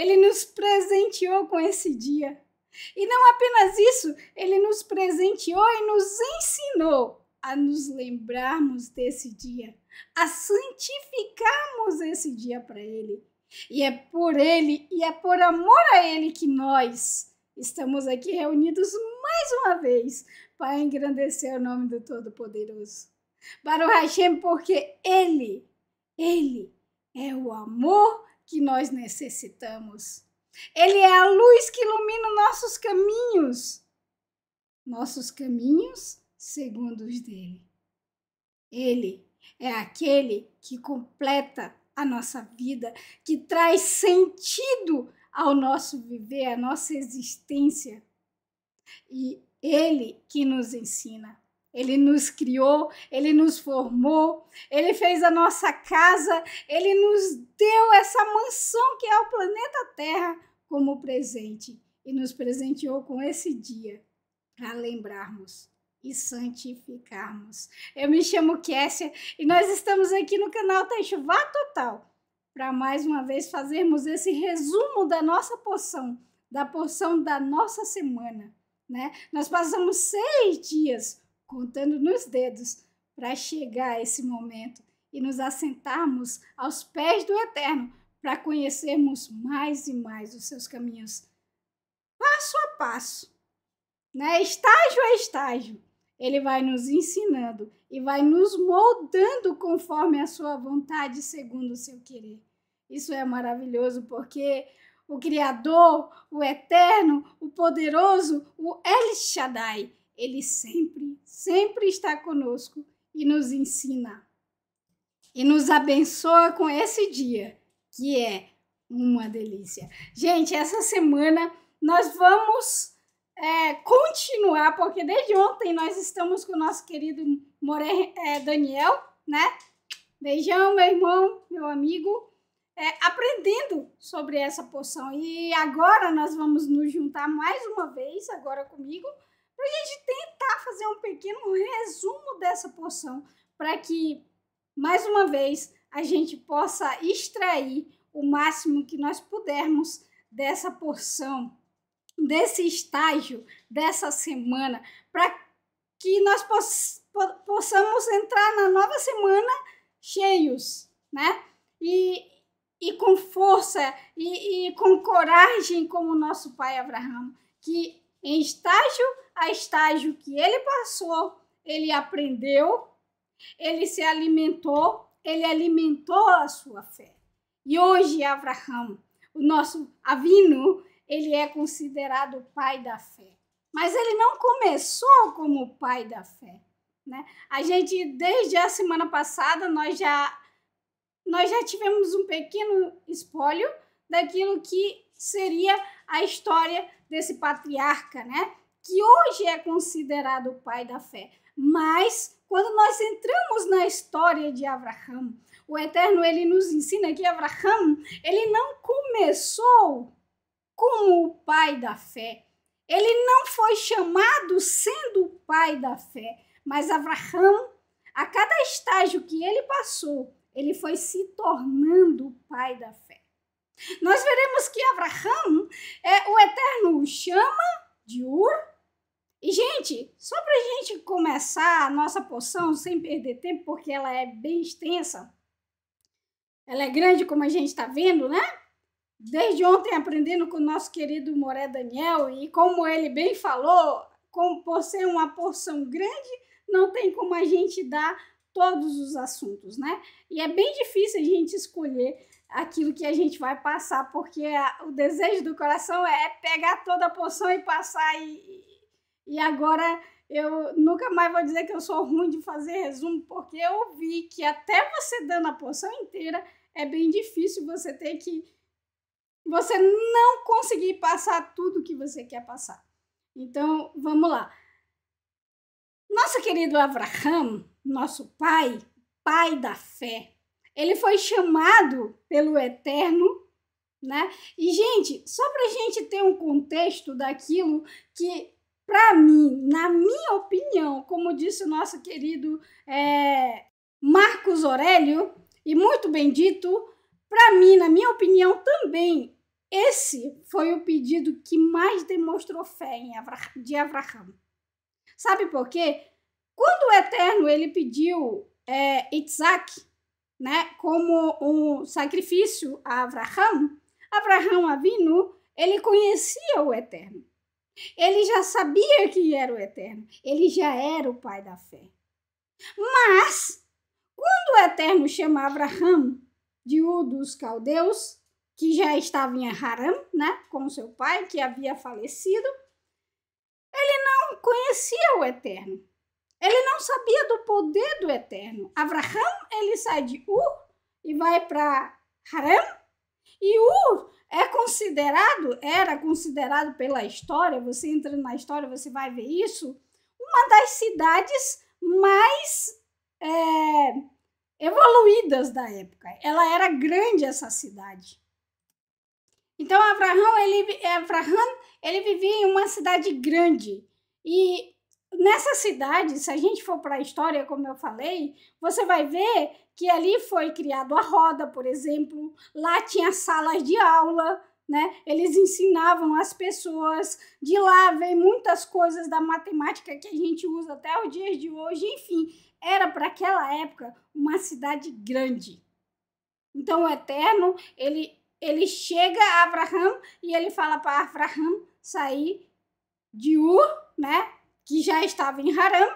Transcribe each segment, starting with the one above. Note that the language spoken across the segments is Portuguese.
Ele nos presenteou com esse dia. E não apenas isso, ele nos presenteou e nos ensinou a nos lembrarmos desse dia, a santificarmos esse dia para ele. E é por ele e é por amor a ele que nós estamos aqui reunidos mais uma vez para engrandecer o nome do Todo-Poderoso. Para o Hashem, porque ele, ele é o amor que nós necessitamos. Ele é a luz que ilumina nossos caminhos, nossos caminhos segundo os dele. Ele é aquele que completa a nossa vida, que traz sentido ao nosso viver, à nossa existência. E ele que nos ensina. Ele nos criou, ele nos formou, ele fez a nossa casa, ele nos deu essa mansão que é o planeta Terra como presente e nos presenteou com esse dia para lembrarmos e santificarmos. Eu me chamo Kessia e nós estamos aqui no canal Teixuvá tá Total para mais uma vez fazermos esse resumo da nossa porção, da porção da nossa semana. Né? Nós passamos seis dias contando nos dedos para chegar a esse momento e nos assentarmos aos pés do Eterno para conhecermos mais e mais os seus caminhos, passo a passo, né? estágio a estágio. Ele vai nos ensinando e vai nos moldando conforme a sua vontade, segundo o seu querer. Isso é maravilhoso porque o Criador, o Eterno, o Poderoso, o El Shaddai, ele sempre, sempre está conosco e nos ensina. E nos abençoa com esse dia, que é uma delícia. Gente, essa semana nós vamos é, continuar, porque desde ontem nós estamos com o nosso querido More, é, Daniel, né? Beijão, meu irmão, meu amigo. É, aprendendo sobre essa poção. E agora nós vamos nos juntar mais uma vez, agora comigo, para a gente tentar fazer um pequeno resumo dessa porção, para que, mais uma vez, a gente possa extrair o máximo que nós pudermos dessa porção, desse estágio, dessa semana, para que nós poss possamos entrar na nova semana cheios, né? E, e com força e, e com coragem, como nosso pai Abraão, que em estágio a estágio que ele passou, ele aprendeu, ele se alimentou, ele alimentou a sua fé. E hoje Abraão, o nosso avino, ele é considerado o pai da fé. Mas ele não começou como o pai da fé, né? A gente desde a semana passada nós já nós já tivemos um pequeno espólio daquilo que seria a história desse patriarca, né? que hoje é considerado o pai da fé. Mas quando nós entramos na história de Abraão, o Eterno ele nos ensina que Abraão, ele não começou como o pai da fé. Ele não foi chamado sendo o pai da fé, mas Abraão, a cada estágio que ele passou, ele foi se tornando o pai da fé. Nós veremos que Abraão, é, o Eterno o chama de Ur, e, gente, só para a gente começar a nossa porção sem perder tempo, porque ela é bem extensa, ela é grande como a gente está vendo, né? Desde ontem aprendendo com o nosso querido Moré Daniel, e como ele bem falou, como, por ser uma porção grande, não tem como a gente dar todos os assuntos, né? E é bem difícil a gente escolher aquilo que a gente vai passar, porque a, o desejo do coração é pegar toda a porção e passar e, e agora eu nunca mais vou dizer que eu sou ruim de fazer resumo, porque eu vi que até você dando a porção inteira é bem difícil você ter que. Você não conseguir passar tudo que você quer passar. Então, vamos lá. Nosso querido Abraham, nosso pai, pai da fé, ele foi chamado pelo Eterno, né? E, gente, só para a gente ter um contexto daquilo que para mim, na minha opinião, como disse o nosso querido é, Marcos Aurélio, e muito bem dito, para mim, na minha opinião também, esse foi o pedido que mais demonstrou fé em Avra de Abraão. Sabe por quê? Quando o Eterno ele pediu é, Isaac, né, como um sacrifício a Abraão, Abraão Avino, ele conhecia o Eterno. Ele já sabia que era o Eterno, ele já era o pai da fé. Mas, quando o Eterno chama Abraham de um dos Caldeus, que já estava em Haram, né, com seu pai, que havia falecido, ele não conhecia o Eterno. Ele não sabia do poder do Eterno. Abraham, ele sai de Ur e vai para Haram, e Ur é considerado, era considerado pela história, você entra na história, você vai ver isso, uma das cidades mais é, evoluídas da época. Ela era grande essa cidade. Então Abraham ele, Abraham, ele vivia em uma cidade grande e Nessa cidade, se a gente for para a história, como eu falei, você vai ver que ali foi criado a roda, por exemplo, lá tinha salas de aula, né? Eles ensinavam as pessoas, de lá vem muitas coisas da matemática que a gente usa até os dias de hoje, enfim, era para aquela época uma cidade grande. Então o Eterno, ele ele chega a Abraham e ele fala para Abraham sair de Ur, né? que já estava em Haram,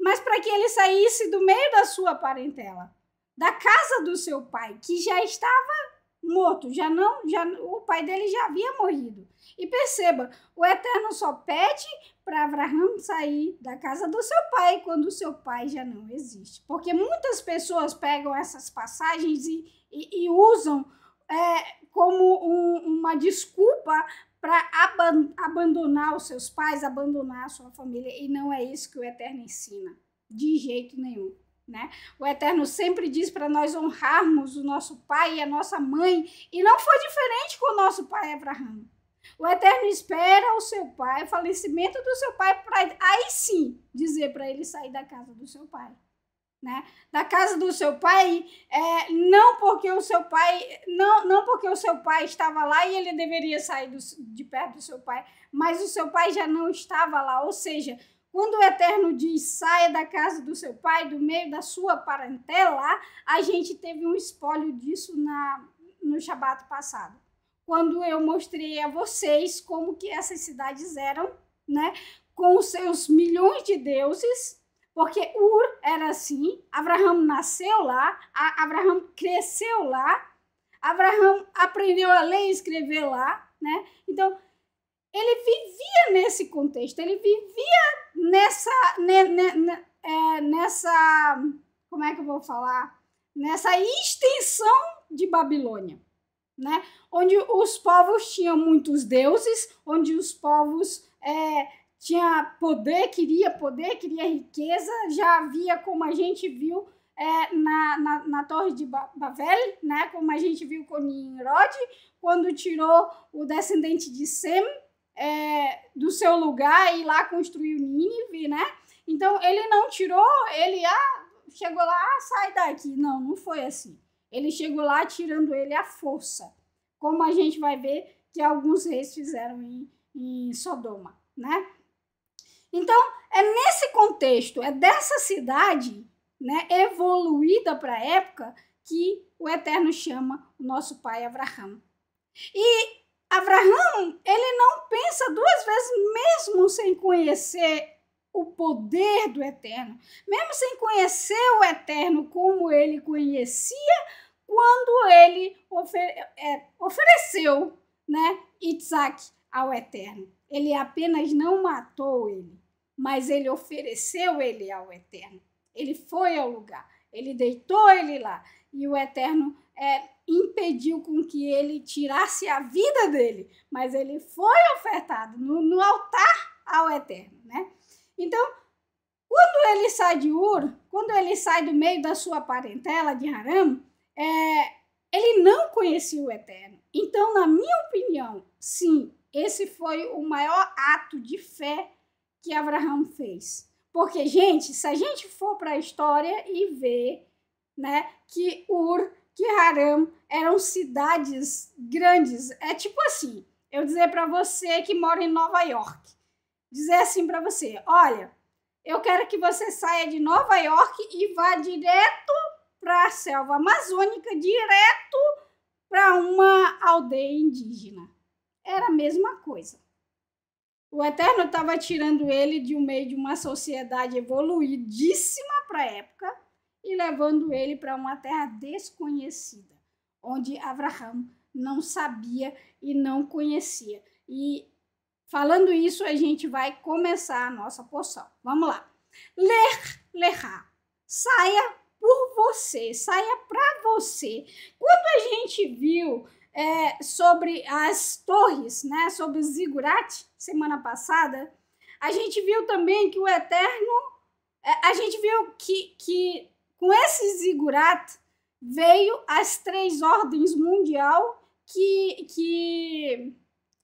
mas para que ele saísse do meio da sua parentela, da casa do seu pai, que já estava morto, já não, já o pai dele já havia morrido. E perceba, o Eterno só pede para Abraão sair da casa do seu pai quando o seu pai já não existe. Porque muitas pessoas pegam essas passagens e, e, e usam é, como um, uma desculpa para aban abandonar os seus pais, abandonar a sua família, e não é isso que o Eterno ensina, de jeito nenhum. Né? O Eterno sempre diz para nós honrarmos o nosso pai e a nossa mãe, e não foi diferente com o nosso pai Abraão. O Eterno espera o seu pai, o falecimento do seu pai, para aí sim dizer para ele sair da casa do seu pai né? Da casa do seu pai, é, não porque o seu pai, não, não porque o seu pai estava lá e ele deveria sair do, de perto do seu pai, mas o seu pai já não estava lá. Ou seja, quando o Eterno diz saia da casa do seu pai, do meio da sua parentela, a gente teve um espólio disso na, no Shabat passado. Quando eu mostrei a vocês como que essas cidades eram, né? Com os seus milhões de deuses, porque Ur era assim, Abraão nasceu lá, Abraão cresceu lá, Abraão aprendeu a ler e escrever lá, né? Então, ele vivia nesse contexto, ele vivia nessa, ne, ne, ne, é, nessa, como é que eu vou falar? Nessa extensão de Babilônia, né? Onde os povos tinham muitos deuses, onde os povos é, tinha poder, queria poder, queria riqueza, já havia, como a gente viu é, na, na, na, Torre de Babel, né? como a gente viu com Nimrod, quando tirou o descendente de Sem é, do seu lugar e lá construiu Nínive, né? Então, ele não tirou, ele ah, chegou lá, ah, sai daqui. Não, não foi assim. Ele chegou lá tirando ele à força, como a gente vai ver que alguns reis fizeram em, em Sodoma, né? Então, é nesse contexto, é dessa cidade né, evoluída para a época que o Eterno chama o nosso pai Abraão. E Abraão, ele não pensa duas vezes, mesmo sem conhecer o poder do Eterno, mesmo sem conhecer o Eterno como ele conhecia quando ele ofere é, ofereceu né, Isaac ao Eterno. Ele apenas não matou ele mas ele ofereceu ele ao Eterno. Ele foi ao lugar, ele deitou ele lá, e o Eterno é, impediu com que ele tirasse a vida dele, mas ele foi ofertado no, no altar ao Eterno, né? Então, quando ele sai de Ur, quando ele sai do meio da sua parentela de Haram, é, ele não conhecia o Eterno. Então, na minha opinião, sim, esse foi o maior ato de fé que Abraão fez. Porque, gente, se a gente for para a história e ver né, que Ur, que Haram eram cidades grandes, é tipo assim, eu dizer para você que mora em Nova York, dizer assim para você, olha, eu quero que você saia de Nova York e vá direto para a selva amazônica, direto para uma aldeia indígena. Era a mesma coisa. O Eterno estava tirando ele de um meio de uma sociedade evoluidíssima para a época e levando ele para uma terra desconhecida, onde Abraão não sabia e não conhecia. E falando isso, a gente vai começar a nossa porção. Vamos lá. Ler, lerá. Saia por você, saia para você. Quando a gente viu é, sobre as torres, né, sobre o zigurat semana passada, a gente viu também que o Eterno, é, a gente viu que, que com esse zigurat veio as três ordens mundial que, que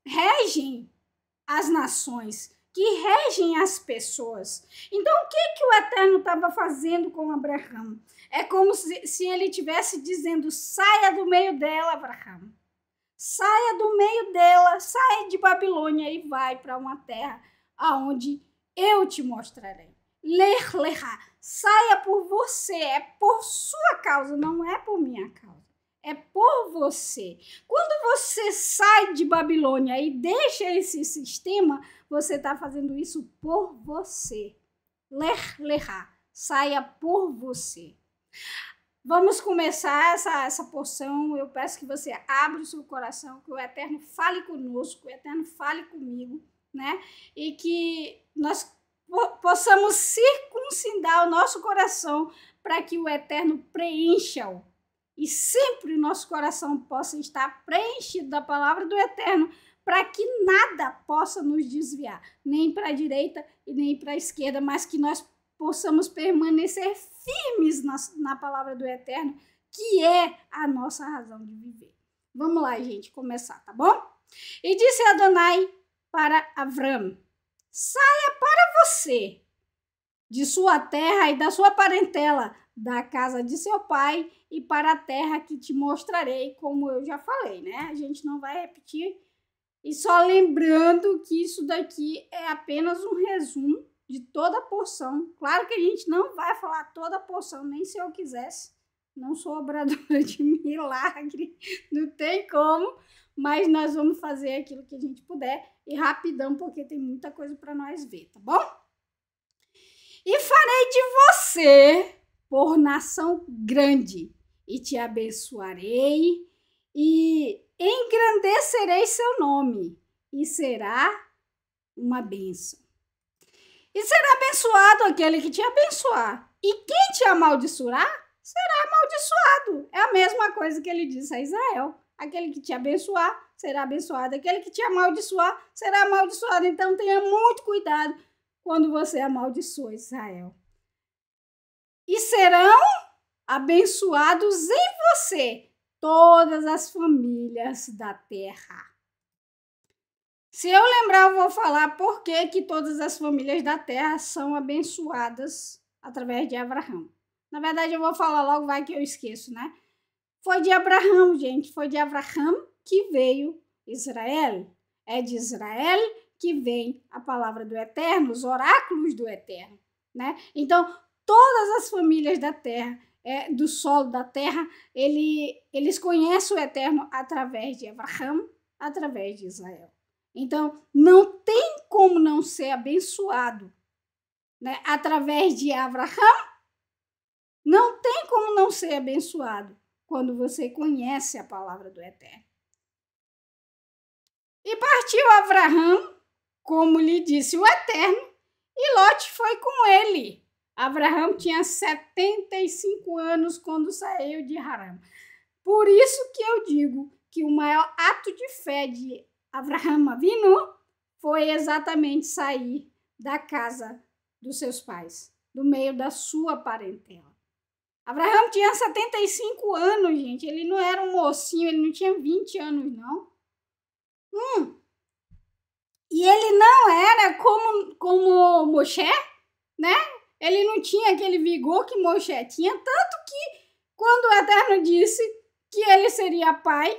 regem as nações, que regem as pessoas. Então, o que, que o Eterno estava fazendo com Abraão? É como se, se ele estivesse dizendo: saia do meio dela, Abraão. Saia do meio dela, saia de Babilônia e vai para uma terra aonde eu te mostrarei. Ler, lerá. Saia por você, é por sua causa, não é por minha causa. É por você. Quando você sai de Babilônia e deixa esse sistema, você está fazendo isso por você. Ler, lerá. Saia por você. Vamos começar essa, essa porção. Eu peço que você abra o seu coração, que o Eterno fale conosco, que o Eterno fale comigo, né? E que nós possamos circuncidar o nosso coração para que o Eterno preencha-o. E sempre o nosso coração possa estar preenchido da palavra do Eterno, para que nada possa nos desviar, nem para a direita e nem para a esquerda, mas que nós possamos permanecer firmes na, na palavra do Eterno, que é a nossa razão de viver. Vamos lá, gente, começar, tá bom? E disse Adonai para Avram: Saia para você de sua terra e da sua parentela, da casa de seu pai e para a terra que te mostrarei, como eu já falei, né? A gente não vai repetir. E só lembrando que isso daqui é apenas um resumo de toda a porção. Claro que a gente não vai falar toda a porção, nem se eu quisesse. Não sou obradora de milagre, não tem como, mas nós vamos fazer aquilo que a gente puder e rapidão, porque tem muita coisa para nós ver, tá bom? E farei de você por nação grande, e te abençoarei, e engrandecerei seu nome, e será uma bênção. E será abençoado aquele que te abençoar. E quem te amaldiçoar será amaldiçoado. É a mesma coisa que ele disse a Israel. Aquele que te abençoar será abençoado. Aquele que te amaldiçoar será amaldiçoado. Então tenha muito cuidado quando você amaldiçoa Israel. E serão abençoados em você todas as famílias da terra. Se eu lembrar, eu vou falar por que, que todas as famílias da terra são abençoadas através de Abraão. Na verdade, eu vou falar logo, vai que eu esqueço, né? Foi de Abraão, gente, foi de Abraão que veio Israel. É de Israel que vem a palavra do Eterno, os oráculos do Eterno, né? Então, todas as famílias da terra, é, do solo da terra, ele, eles conhecem o Eterno através de Abraão, através de Israel. Então, não tem como não ser abençoado né? através de Abraão. Não tem como não ser abençoado quando você conhece a palavra do Eterno. E partiu Abraão, como lhe disse o Eterno, e Lote foi com ele. Abraão tinha 75 anos quando saiu de Haram. Por isso que eu digo que o maior ato de fé de Abraham, Avinu foi exatamente sair da casa dos seus pais, do meio da sua parentela. Abraham tinha 75 anos, gente. Ele não era um mocinho, ele não tinha 20 anos, não. Hum. E ele não era como, como Moshe, né? Ele não tinha aquele vigor que Moshe tinha, tanto que quando o Eterno disse que ele seria pai,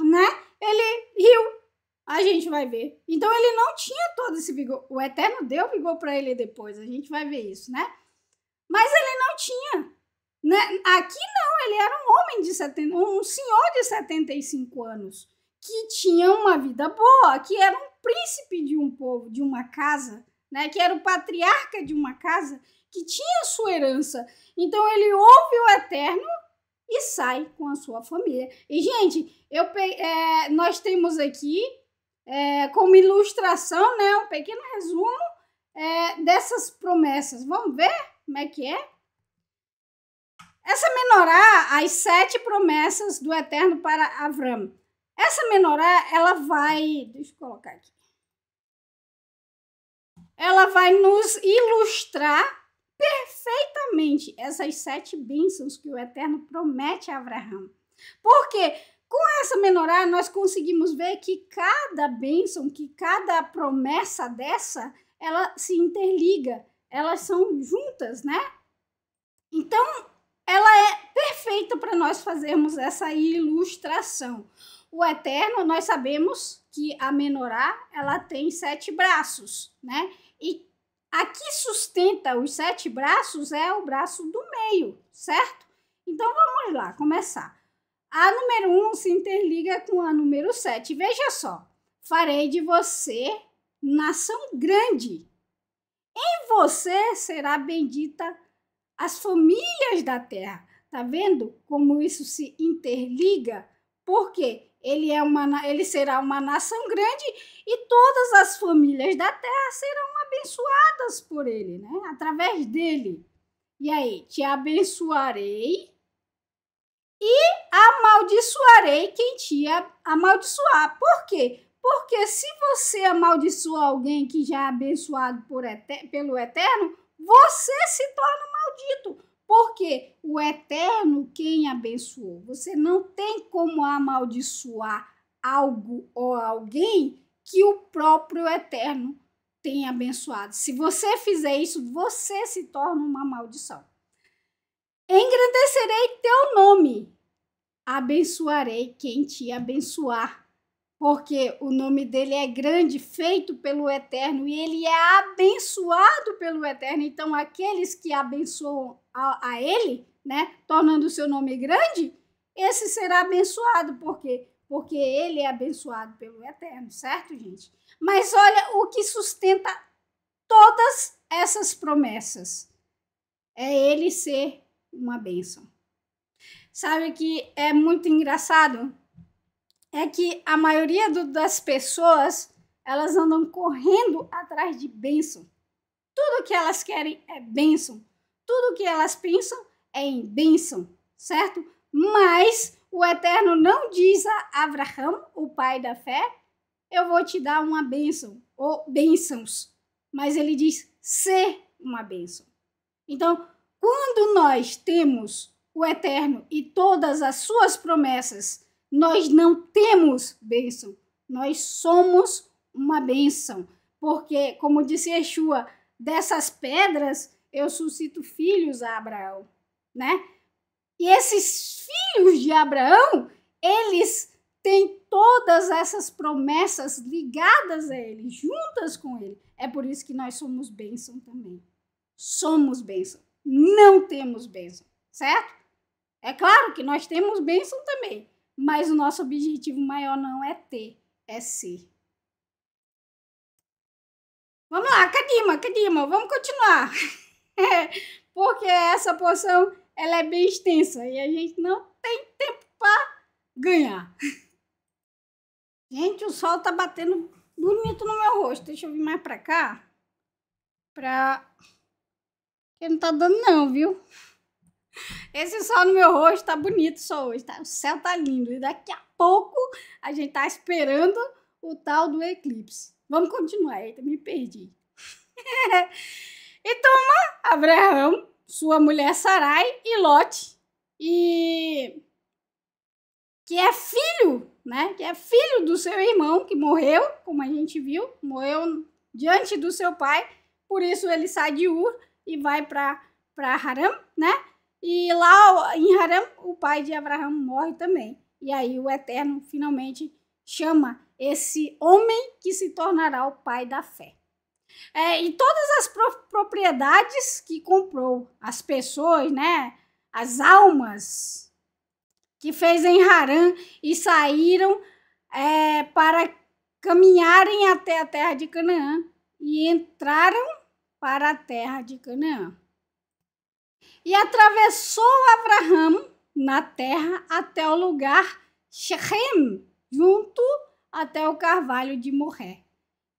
né? ele riu. A gente vai ver. Então ele não tinha todo esse vigor. O Eterno deu vigor para ele depois. A gente vai ver isso, né? Mas ele não tinha. Né? Aqui não, ele era um homem de 70, um senhor de 75 anos que tinha uma vida boa, que era um príncipe de um povo, de uma casa, né? Que era o patriarca de uma casa que tinha sua herança. Então ele ouve o Eterno e sai com a sua família. E, gente, eu é, nós temos aqui é, como ilustração, né, um pequeno resumo é, dessas promessas. Vamos ver como é que é? Essa menorá, as sete promessas do Eterno para Avram. Essa menorá, ela vai... Deixa eu colocar aqui. Ela vai nos ilustrar perfeitamente essas sete bênçãos que o Eterno promete a Abraão. Porque com essa menorá nós conseguimos ver que cada bênção, que cada promessa dessa, ela se interliga, elas são juntas, né? Então, ela é perfeita para nós fazermos essa ilustração. O Eterno, nós sabemos que a menorá, ela tem sete braços, né? E a que sustenta os sete braços é o braço do meio, certo? Então vamos lá começar. A número 1 um se interliga com a número 7. Veja só, farei de você nação grande. Em você será bendita as famílias da terra. Tá vendo como isso se interliga? Porque ele é uma ele será uma nação grande e todas as famílias da terra serão abençoadas por Ele, né? através dele. E aí, te abençoarei e amaldiçoarei quem te amaldiçoar. Por quê? Porque se você amaldiçoa alguém que já é abençoado por eter pelo Eterno, você se torna maldito. Porque o Eterno quem abençoou. Você não tem como amaldiçoar algo ou alguém que o próprio Eterno tem abençoado. Se você fizer isso, você se torna uma maldição. Engrandecerei teu nome, abençoarei quem te abençoar, porque o nome dele é grande, feito pelo Eterno, e ele é abençoado pelo Eterno. Então, aqueles que abençoam a, a ele, né, tornando o seu nome grande, esse será abençoado, porque porque ele é abençoado pelo Eterno, certo, gente? Mas olha o que sustenta todas essas promessas: é ele ser uma bênção. Sabe que é muito engraçado? É que a maioria do, das pessoas elas andam correndo atrás de bênção. Tudo que elas querem é bênção. Tudo que elas pensam é em bênção, certo? Mas o Eterno não diz a Abraão, o pai da fé, eu vou te dar uma bênção, ou bênçãos. Mas ele diz ser uma bênção. Então, quando nós temos o Eterno e todas as suas promessas, nós não temos bênção, nós somos uma bênção. Porque, como disse Yeshua, dessas pedras eu suscito filhos a Abraão, né? E esses filhos de Abraão, eles tem todas essas promessas ligadas a Ele, juntas com Ele. É por isso que nós somos bênção também. Somos bênção. Não temos bênção, certo? É claro que nós temos bênção também, mas o nosso objetivo maior não é ter, é ser. Vamos lá, Kadima, Kadima, vamos continuar. Porque essa porção ela é bem extensa e a gente não tem tempo para ganhar. Gente, o sol tá batendo bonito no meu rosto. Deixa eu vir mais pra cá. Pra... Que não tá dando não, viu? Esse sol no meu rosto tá bonito só hoje, tá? O céu tá lindo. E daqui a pouco a gente tá esperando o tal do eclipse. Vamos continuar, eita, me perdi. e toma Abraão, sua mulher Sarai e Lote. E que é filho, né? Que é filho do seu irmão que morreu, como a gente viu, morreu diante do seu pai. Por isso ele sai de Ur e vai para para Haram, né? E lá em Haram o pai de Abraão morre também. E aí o Eterno finalmente chama esse homem que se tornará o pai da fé. É, e todas as propriedades que comprou, as pessoas, né? As almas que fez em Harã e saíram é, para caminharem até a terra de Canaã e entraram para a terra de Canaã. E atravessou Abraão na terra até o lugar Shechem, junto até o carvalho de Moré.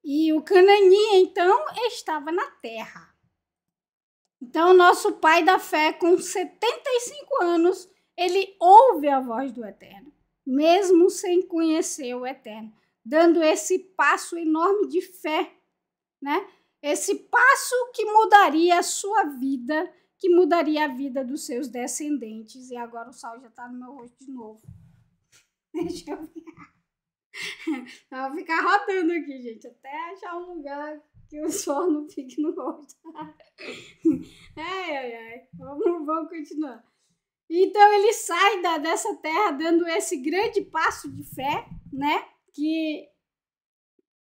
E o Canani, então, estava na terra. Então, nosso pai da fé, com 75 anos, ele ouve a voz do Eterno, mesmo sem conhecer o Eterno, dando esse passo enorme de fé, né? Esse passo que mudaria a sua vida, que mudaria a vida dos seus descendentes. E agora o sal já está no meu rosto de novo. Deixa eu eu vou ficar rodando aqui, gente, até achar um lugar que o sol não fique no rosto. ai, ai, ai. Vamos, vamos continuar. Então ele sai da, dessa terra dando esse grande passo de fé, né? Que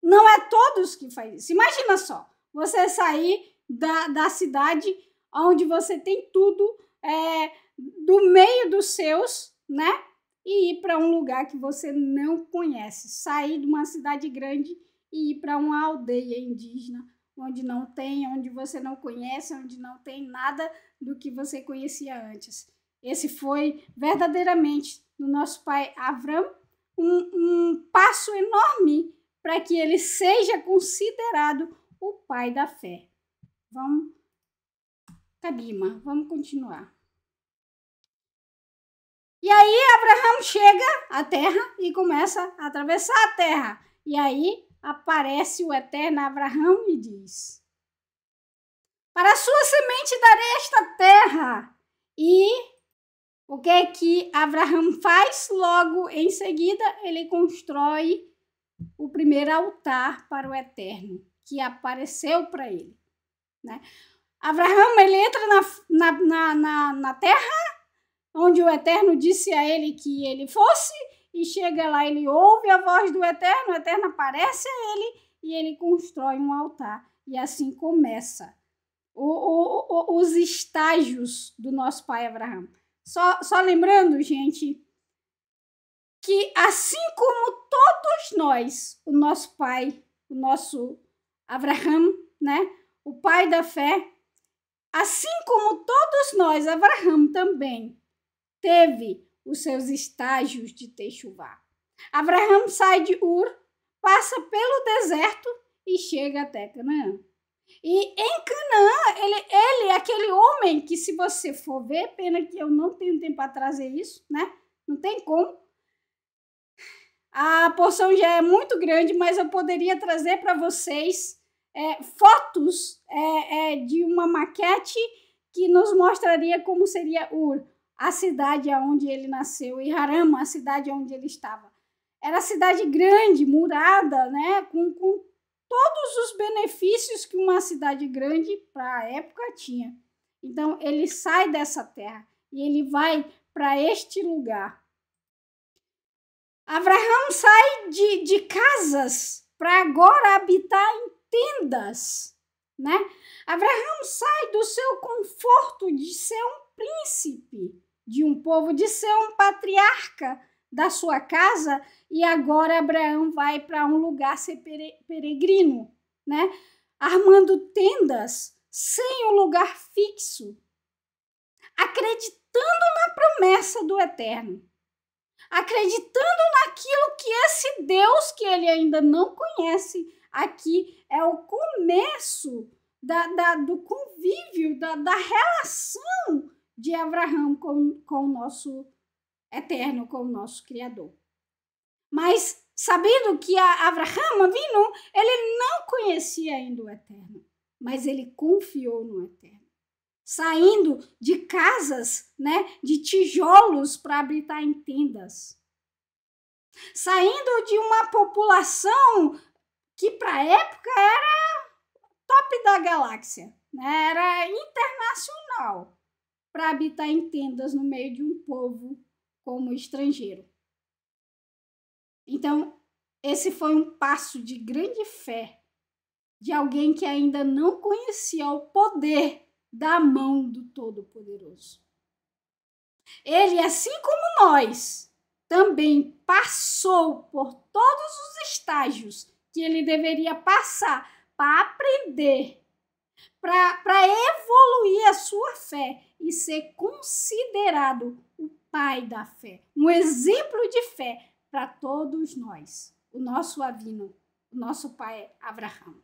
não é todos que fazem isso. Imagina só, você sair da, da cidade onde você tem tudo é, do meio dos seus, né? E ir para um lugar que você não conhece. Sair de uma cidade grande e ir para uma aldeia indígena onde não tem, onde você não conhece, onde não tem nada do que você conhecia antes. Esse foi verdadeiramente do nosso pai Avram um, um passo enorme para que ele seja considerado o pai da fé. Vamos, Kadima, vamos continuar. E aí Abraão chega à terra e começa a atravessar a terra. E aí aparece o eterno Abraão e diz: Para sua semente darei esta terra, e o que é que Abraão faz logo em seguida? Ele constrói o primeiro altar para o Eterno que apareceu para ele, né? Abraão ele entra na, na, na, na, na terra onde o Eterno disse a ele que ele fosse e chega lá, ele ouve a voz do Eterno, o Eterno aparece a ele e ele constrói um altar. E assim começa o, o, o, os estágios do nosso pai Abraão. Só, só lembrando, gente, que assim como todos nós, o nosso pai, o nosso Abraham, né? O pai da fé, assim como todos nós, Abraham também teve os seus estágios de Techuvá. Abraham sai de Ur, passa pelo deserto e chega até Canaã. E em Canaã, ele, ele é aquele homem que, se você for ver, pena que eu não tenho tempo para trazer isso, né? Não tem como. A porção já é muito grande, mas eu poderia trazer para vocês é, fotos é, é, de uma maquete que nos mostraria como seria Ur, a cidade onde ele nasceu, e Harama, a cidade onde ele estava. Era cidade grande, murada, né? com, com todos os benefícios que uma cidade grande para a época tinha. Então ele sai dessa terra e ele vai para este lugar. Abraão sai de, de casas para agora habitar em tendas, né? Abraão sai do seu conforto de ser um príncipe de um povo, de ser um patriarca da sua casa e agora Abraão vai para um lugar ser peregrino, né? Armando tendas sem um lugar fixo, acreditando na promessa do eterno, acreditando naquilo que esse Deus que ele ainda não conhece aqui é o começo da, da, do convívio, da, da relação de Abraão com, com o nosso eterno com o nosso Criador. Mas sabendo que Abraham, Avinu, ele não conhecia ainda o eterno, mas ele confiou no eterno. Saindo de casas, né, de tijolos para habitar em tendas. Saindo de uma população que para a época era top da galáxia, né? era internacional, para habitar em tendas no meio de um povo como estrangeiro. Então, esse foi um passo de grande fé de alguém que ainda não conhecia o poder da mão do Todo-Poderoso. Ele, assim como nós, também passou por todos os estágios que ele deveria passar para aprender, para evoluir a sua fé e ser considerado pai da fé, um exemplo de fé para todos nós, o nosso avino, o nosso pai Abraão.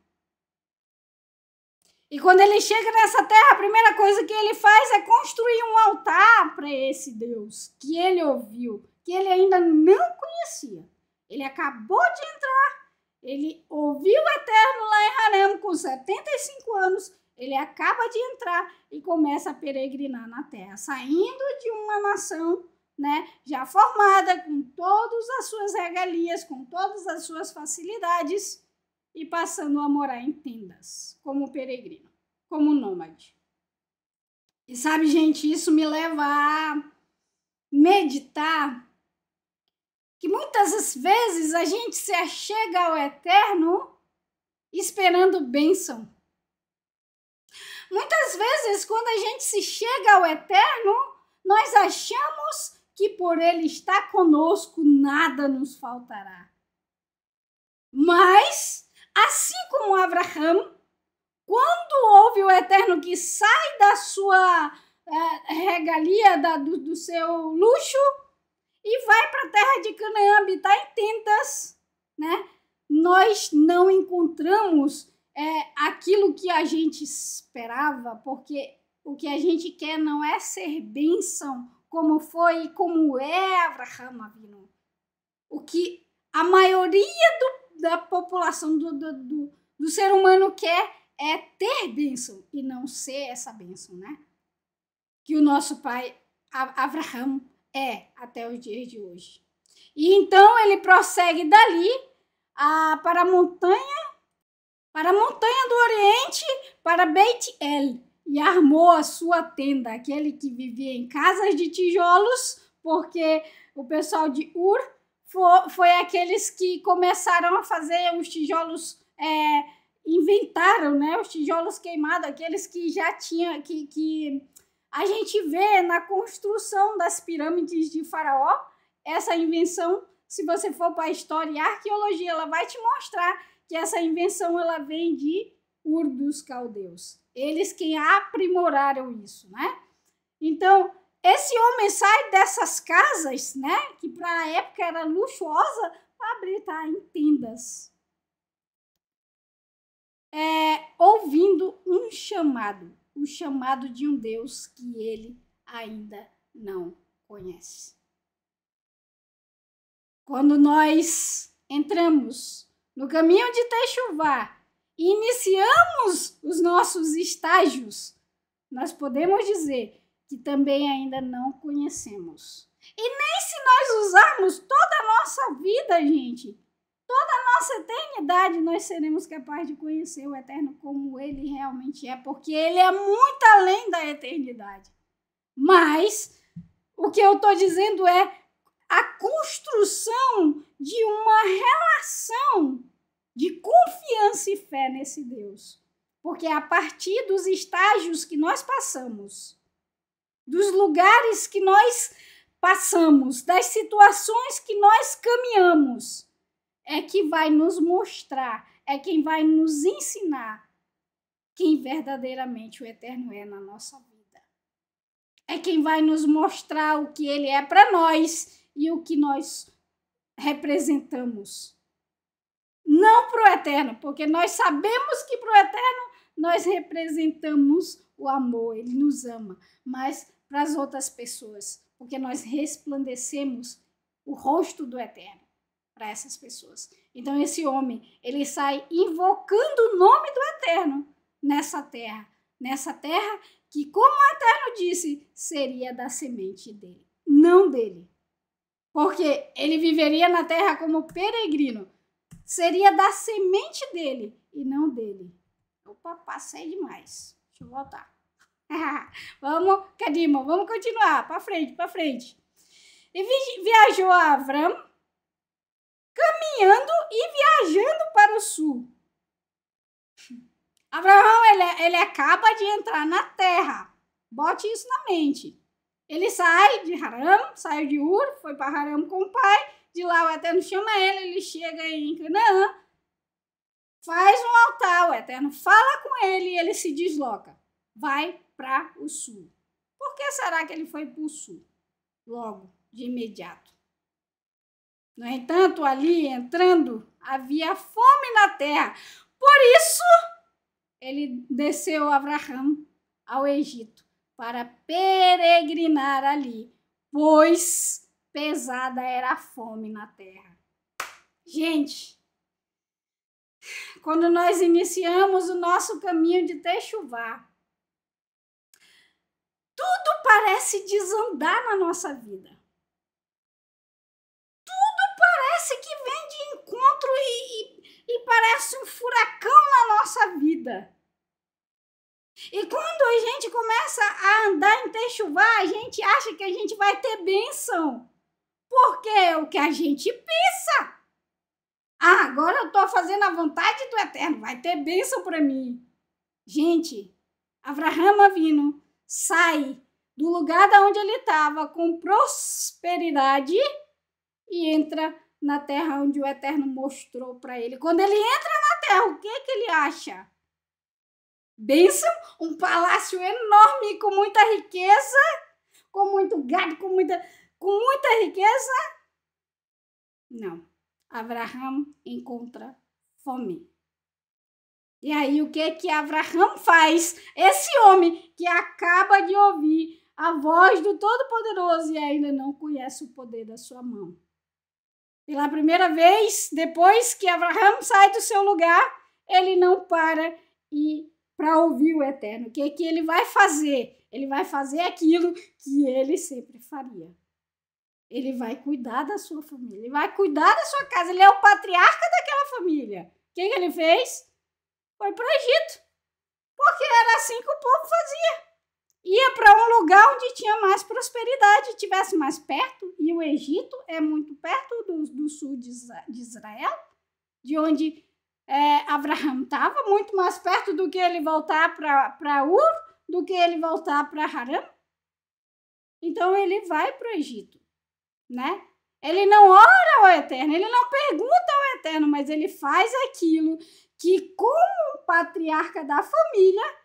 E quando ele chega nessa terra, a primeira coisa que ele faz é construir um altar para esse Deus que ele ouviu, que ele ainda não conhecia. Ele acabou de entrar, ele ouviu o Eterno lá em Harem com 75 anos ele acaba de entrar e começa a peregrinar na terra, saindo de uma nação né, já formada, com todas as suas regalias, com todas as suas facilidades, e passando a morar em tendas, como peregrino, como nômade. E sabe, gente, isso me leva a meditar que muitas vezes a gente se achega ao eterno esperando bênção às vezes, quando a gente se chega ao eterno, nós achamos que por ele estar conosco nada nos faltará. Mas, assim como Abraão, quando ouve o eterno que sai da sua é, regalia, da, do, do seu luxo, e vai para a terra de Canaã habitar em tentas, né? Nós não encontramos é aquilo que a gente esperava, porque o que a gente quer não é ser bênção como foi e como é Abraham Avinu. O que a maioria do, da população, do, do, do, ser humano quer é ter bênção e não ser essa bênção, né? Que o nosso pai Abraham é até os dias de hoje. E então ele prossegue dali a, para a montanha para a montanha do Oriente, para Beit El, e armou a sua tenda, aquele que vivia em casas de tijolos, porque o pessoal de Ur foi, foi aqueles que começaram a fazer os tijolos, é, inventaram, né, os tijolos queimados, aqueles que já tinham, que, que a gente vê na construção das pirâmides de Faraó, essa invenção, se você for para a história e arqueologia, ela vai te mostrar que essa invenção ela vem de Ur dos caldeus. Eles quem aprimoraram isso, né? Então, esse homem sai dessas casas, né, que para a época era luxuosa, abrir tá em tendas. É, ouvindo um chamado, o chamado de um Deus que ele ainda não conhece. Quando nós entramos no caminho de Techuvá, e iniciamos os nossos estágios, nós podemos dizer que também ainda não conhecemos. E nem se nós usarmos toda a nossa vida, gente, toda a nossa eternidade, nós seremos capazes de conhecer o Eterno como ele realmente é, porque ele é muito além da eternidade. Mas o que eu estou dizendo é a construção de uma relação de confiança e fé nesse Deus. Porque a partir dos estágios que nós passamos, dos lugares que nós passamos, das situações que nós caminhamos, é que vai nos mostrar, é quem vai nos ensinar quem verdadeiramente o Eterno é na nossa vida. É quem vai nos mostrar o que ele é para nós e o que nós representamos. Não para o eterno, porque nós sabemos que para o eterno nós representamos o amor, ele nos ama, mas para as outras pessoas, porque nós resplandecemos o rosto do eterno para essas pessoas. Então esse homem, ele sai invocando o nome do eterno nessa terra, nessa terra que como o eterno disse, seria da semente dele, não dele, porque ele viveria na terra como peregrino. Seria da semente dele e não dele. Opa, passei demais. Deixa eu voltar. vamos, Kadima, vamos continuar. Para frente, para frente. E viajou a Avram, caminhando e viajando para o sul. Abraão, ele, é, ele acaba de entrar na terra. Bote isso na mente. Ele sai de Haram, sai de Ur, foi para Haram com o pai, de lá o Eterno chama ele, ele chega em Canaã, faz um altar, o Eterno fala com ele e ele se desloca, vai para o sul. Por que será que ele foi para o sul? Logo, de imediato. No entanto, ali entrando, havia fome na terra. Por isso, ele desceu Abraão ao Egito para peregrinar ali, pois pesada era a fome na terra. Gente, quando nós iniciamos o nosso caminho de Techuvá, tudo parece desandar na nossa vida. Tudo parece que vem de encontro e, e, e parece um furacão na nossa vida. E quando a gente começa a andar em Techuvá, a gente acha que a gente vai ter bênção. Porque é o que a gente pensa. Ah, agora eu estou fazendo a vontade do Eterno, vai ter bênção para mim. Gente, Avraham Avino sai do lugar da onde ele estava com prosperidade e entra na terra onde o Eterno mostrou para ele. Quando ele entra na terra, o que, que ele acha? Bênção, um palácio enorme com muita riqueza, com muito gado, com muita, com muita riqueza. Não. Abraham encontra fome. E aí o que que Abraham faz? Esse homem que acaba de ouvir a voz do Todo-Poderoso e ainda não conhece o poder da sua mão. Pela primeira vez, depois que Abraham sai do seu lugar, ele não para e para ouvir o Eterno, que, é que ele vai fazer? Ele vai fazer aquilo que ele sempre faria. Ele vai cuidar da sua família, ele vai cuidar da sua casa, ele é o patriarca daquela família. O que, é que ele fez? Foi para o Egito. Porque era assim que o povo fazia. Ia para um lugar onde tinha mais prosperidade, tivesse mais perto, e o Egito é muito perto do, do sul de Israel, de onde é, Abraham estava muito mais perto do que ele voltar para Ur do que ele voltar para Harã, Então ele vai para o Egito, né? Ele não ora ao Eterno, ele não pergunta ao Eterno, mas ele faz aquilo que, como patriarca da família,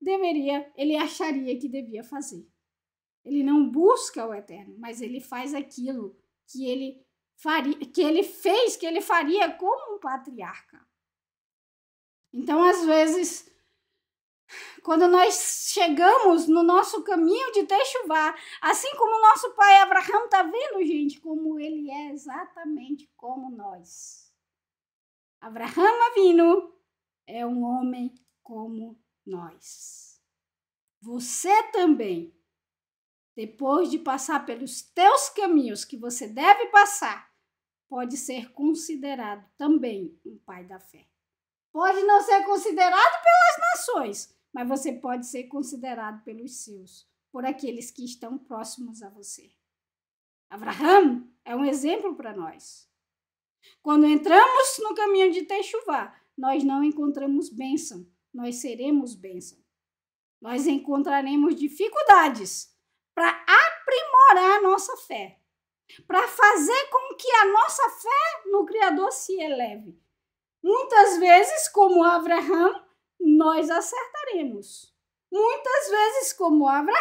deveria, ele acharia que devia fazer. Ele não busca o Eterno, mas ele faz aquilo que ele faria, que ele fez, que ele faria como um patriarca. Então, às vezes, quando nós chegamos no nosso caminho de Techuvá, assim como o nosso pai Abraão está vendo, gente, como ele é exatamente como nós. Abraão Avino é um homem como nós. Você também, depois de passar pelos teus caminhos que você deve passar, pode ser considerado também um pai da fé. Pode não ser considerado pelas nações, mas você pode ser considerado pelos seus, por aqueles que estão próximos a você. Abraão é um exemplo para nós. Quando entramos no caminho de Techuvá, nós não encontramos bênção, nós seremos bênção. Nós encontraremos dificuldades para aprimorar nossa fé para fazer com que a nossa fé no Criador se eleve. Muitas vezes, como Abraão, nós acertaremos. Muitas vezes, como Abraão,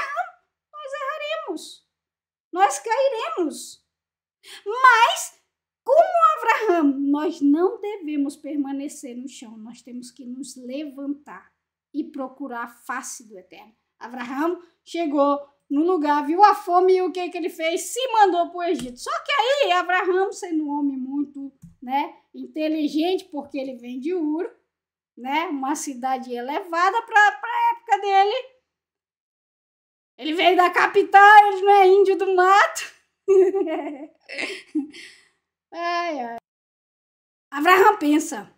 nós erraremos. Nós cairemos. Mas, como Abraão, nós não devemos permanecer no chão, nós temos que nos levantar e procurar a face do Eterno. Abraão chegou no lugar, viu a fome e o que, que ele fez? Se mandou para o Egito. Só que aí, Abraão, sendo um homem muito né, inteligente, porque ele vem de Ur, né, uma cidade elevada para a época dele, ele veio da capital, ele não é índio do mato. ai, ai. Abraham pensa.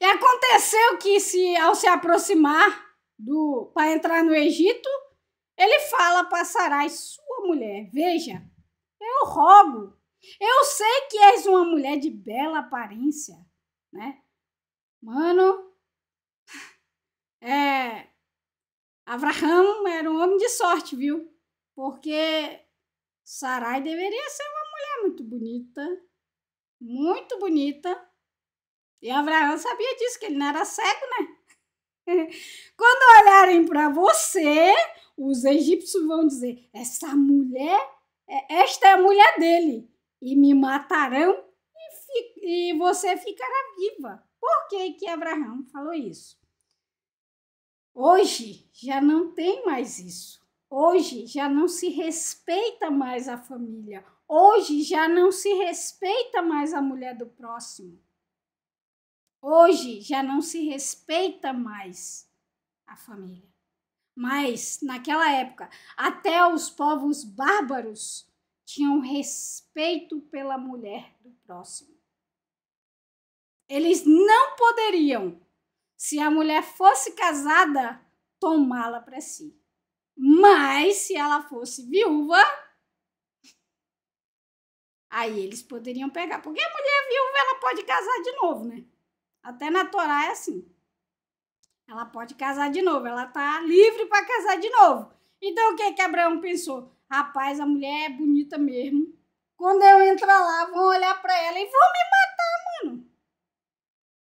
E aconteceu que se ao se aproximar do para entrar no Egito, ele fala para Sarai, sua mulher: Veja, eu rogo. Eu sei que és uma mulher de bela aparência, né? Mano, é. Abraham era um homem de sorte, viu? Porque Sarai deveria ser uma mulher muito bonita, muito bonita. E Abraão sabia disso, que ele não era cego, né? Quando olharem para você, os egípcios vão dizer: essa mulher, é, esta é a mulher dele, e me matarão e, e você ficará viva. Por que, que Abraão falou isso? Hoje já não tem mais isso. Hoje já não se respeita mais a família. Hoje já não se respeita mais a mulher do próximo. Hoje já não se respeita mais a família. Mas, naquela época, até os povos bárbaros tinham respeito pela mulher do próximo. Eles não poderiam, se a mulher fosse casada, tomá-la para si. Mas, se ela fosse viúva, aí eles poderiam pegar. Porque a mulher viúva ela pode casar de novo, né? Até na Torá é assim. Ela pode casar de novo, ela tá livre para casar de novo. Então o que que Abraão pensou? Rapaz, a mulher é bonita mesmo. Quando eu entrar lá, vão olhar para ela e vão me matar, mano.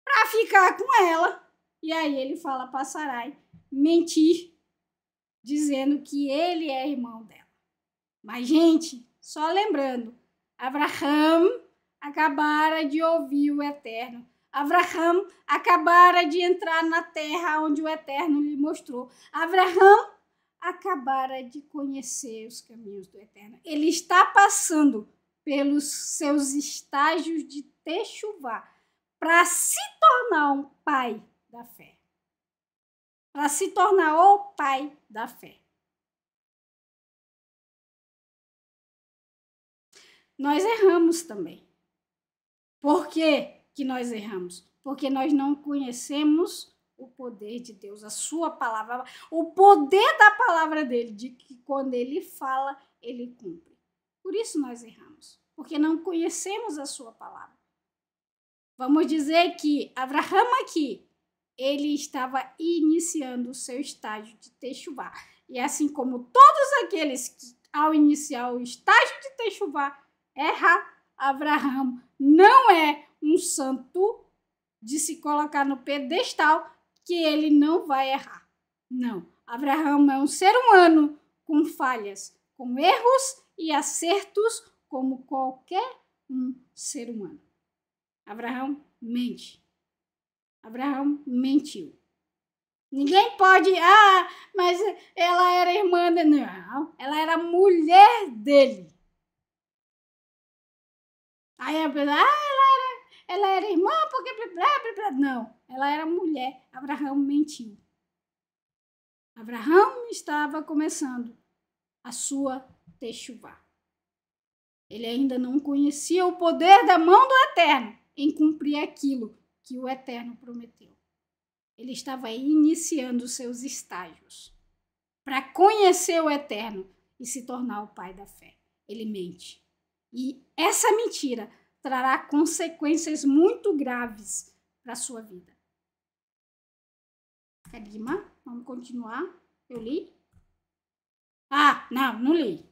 Pra ficar com ela. E aí ele fala para Sarai mentir, dizendo que ele é irmão dela. Mas, gente, só lembrando, Abraão acabara de ouvir o Eterno Abraham acabara de entrar na terra onde o Eterno lhe mostrou. Abraham acabara de conhecer os caminhos do Eterno. Ele está passando pelos seus estágios de techuvá para se tornar um pai da fé. Para se tornar o pai da fé. Nós erramos também. Porque que nós erramos, porque nós não conhecemos o poder de Deus, a sua palavra, o poder da palavra dele, de que quando ele fala, ele cumpre. Por isso nós erramos, porque não conhecemos a sua palavra. Vamos dizer que Abraão aqui, ele estava iniciando o seu estágio de Techuvá. E assim como todos aqueles que ao iniciar o estágio de Techuvá erra, Abraão não é um santo de se colocar no pedestal que ele não vai errar. Não. Abraão é um ser humano com falhas, com erros e acertos, como qualquer um ser humano. Abraão mente. Abraão mentiu. Ninguém pode, ah, mas ela era irmã de. Não, ela era mulher dele. Aí a pessoa, ah, ela era ela era irmã porque... Não, ela era mulher. Abraão mentiu. Abraão estava começando a sua techuvá. Ele ainda não conhecia o poder da mão do Eterno em cumprir aquilo que o Eterno prometeu. Ele estava iniciando seus estágios para conhecer o Eterno e se tornar o pai da fé. Ele mente. E essa mentira trará consequências muito graves para a sua vida. Kadima, vamos continuar. Eu li? Ah, não, não li.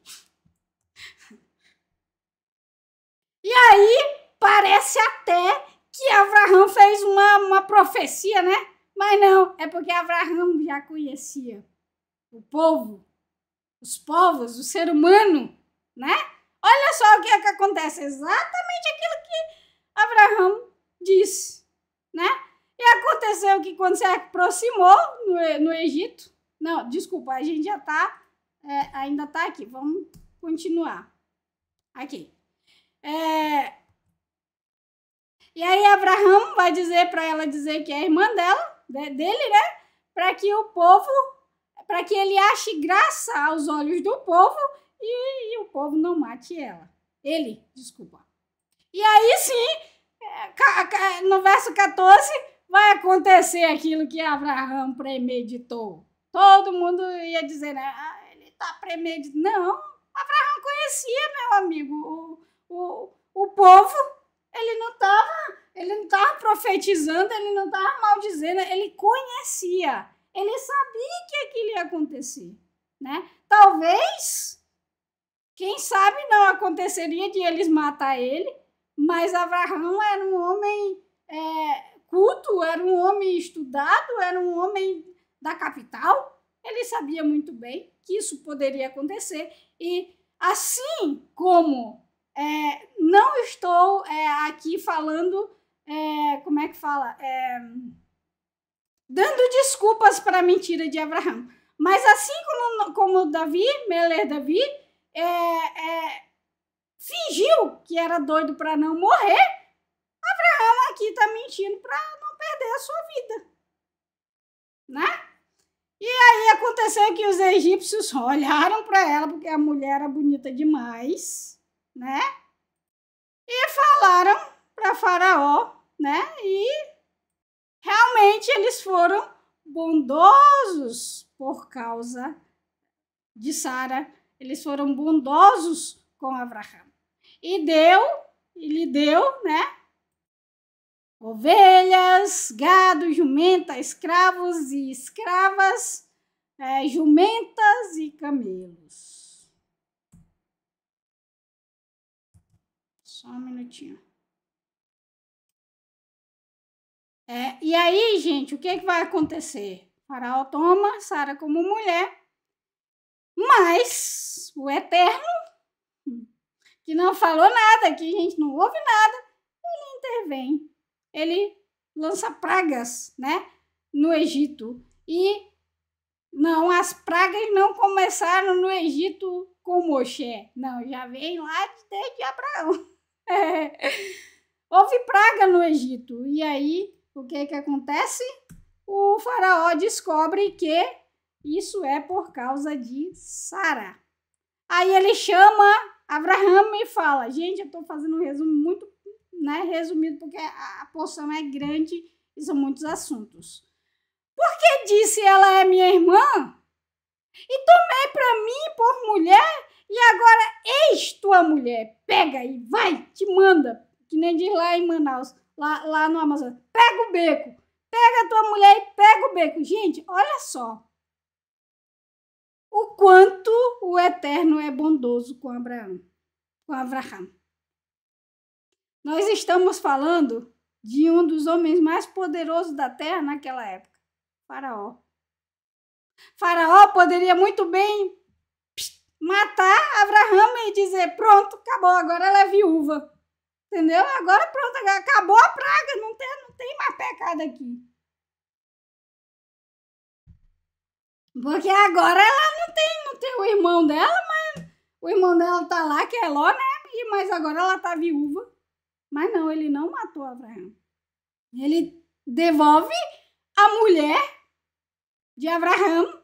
E aí, parece até que Abraão fez uma, uma profecia, né? Mas não, é porque Abraão já conhecia o povo, os povos, o ser humano, né? Olha só o que, é que acontece, exatamente aquilo que Abraão disse, né? E aconteceu que quando se aproximou no, no Egito, não, desculpa, a gente já tá, é, ainda tá aqui, vamos continuar. Aqui. É, e aí Abraão vai dizer para ela dizer que é irmã dela, dele, né? Para que o povo, para que ele ache graça aos olhos do povo e, e o povo não mate ela. Ele, desculpa. E aí sim, é, no verso 14, vai acontecer aquilo que Abraão premeditou. Todo mundo ia dizer, ah, ele está premeditando. Não, Abraão conhecia, meu amigo, o, o, o povo. Ele não estava ele não estava profetizando, ele não estava maldizendo, ele conhecia, ele sabia que aquilo ia acontecer, né? Talvez quem sabe não aconteceria de eles matar ele, mas Abraão era um homem é, culto, era um homem estudado, era um homem da capital. Ele sabia muito bem que isso poderia acontecer e assim como é, não estou é, aqui falando, é, como é que fala? É, dando desculpas para a mentira de Abraão. Mas assim como, como Davi, Meler Davi, é, é, fingiu que era doido para não morrer, Abraão aqui está mentindo para não perder a sua vida. Né? E aí aconteceu que os egípcios olharam para ela, porque a mulher era bonita demais, né? E falaram para Faraó, né? E realmente eles foram bondosos por causa de Sara eles foram bondosos com Abraão. E deu, ele deu, né? Ovelhas, gado, jumenta, escravos e escravas, é, jumentas e camelos. Só um minutinho. É, e aí, gente, o que, é que vai acontecer? O faraó toma Sara como mulher mas o Eterno, que não falou nada, que a gente não ouve nada, ele intervém. Ele lança pragas, né, no Egito. E não, as pragas não começaram no Egito com Moshe. Não, já vem lá desde Abraão. É. Houve praga no Egito. E aí, o que que acontece? O faraó descobre que isso é por causa de Sara. Aí ele chama Abraham e fala: Gente, eu estou fazendo um resumo muito né, resumido, porque a porção é grande e são muitos assuntos. Por que disse ela é minha irmã? E tomei para mim por mulher, e agora eis tua mulher. Pega e vai, te manda. Que nem diz lá em Manaus, lá, lá no Amazonas. Pega o beco, pega a tua mulher e pega o beco. Gente, olha só o quanto o Eterno é bondoso com Abraão, com Abraão. Nós estamos falando de um dos homens mais poderosos da terra naquela época, Faraó. Faraó poderia muito bem matar Abraão e dizer: pronto, acabou, agora ela é viúva. Entendeu? Agora pronto, acabou a praga, não tem, não tem mais pecado aqui. Porque agora ela não tem, não tem o irmão dela, mas o irmão dela tá lá, que é Ló, né? E, mas agora ela tá viúva. Mas não, ele não matou Abraão. Ele devolve a mulher de Abraão,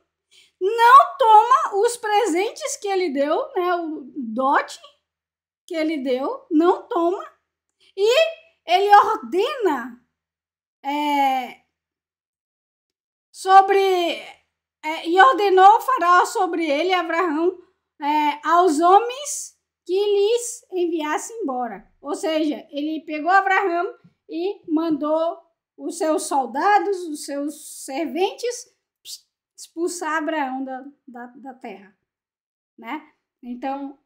não toma os presentes que ele deu, né? O dote que ele deu, não toma. E ele ordena é, sobre é, e ordenou o Faraó sobre ele, Abraão, é, aos homens que lhes enviasse embora. Ou seja, ele pegou Abraão e mandou os seus soldados, os seus serventes, expulsar Abraão da, da, da terra. Né? Então,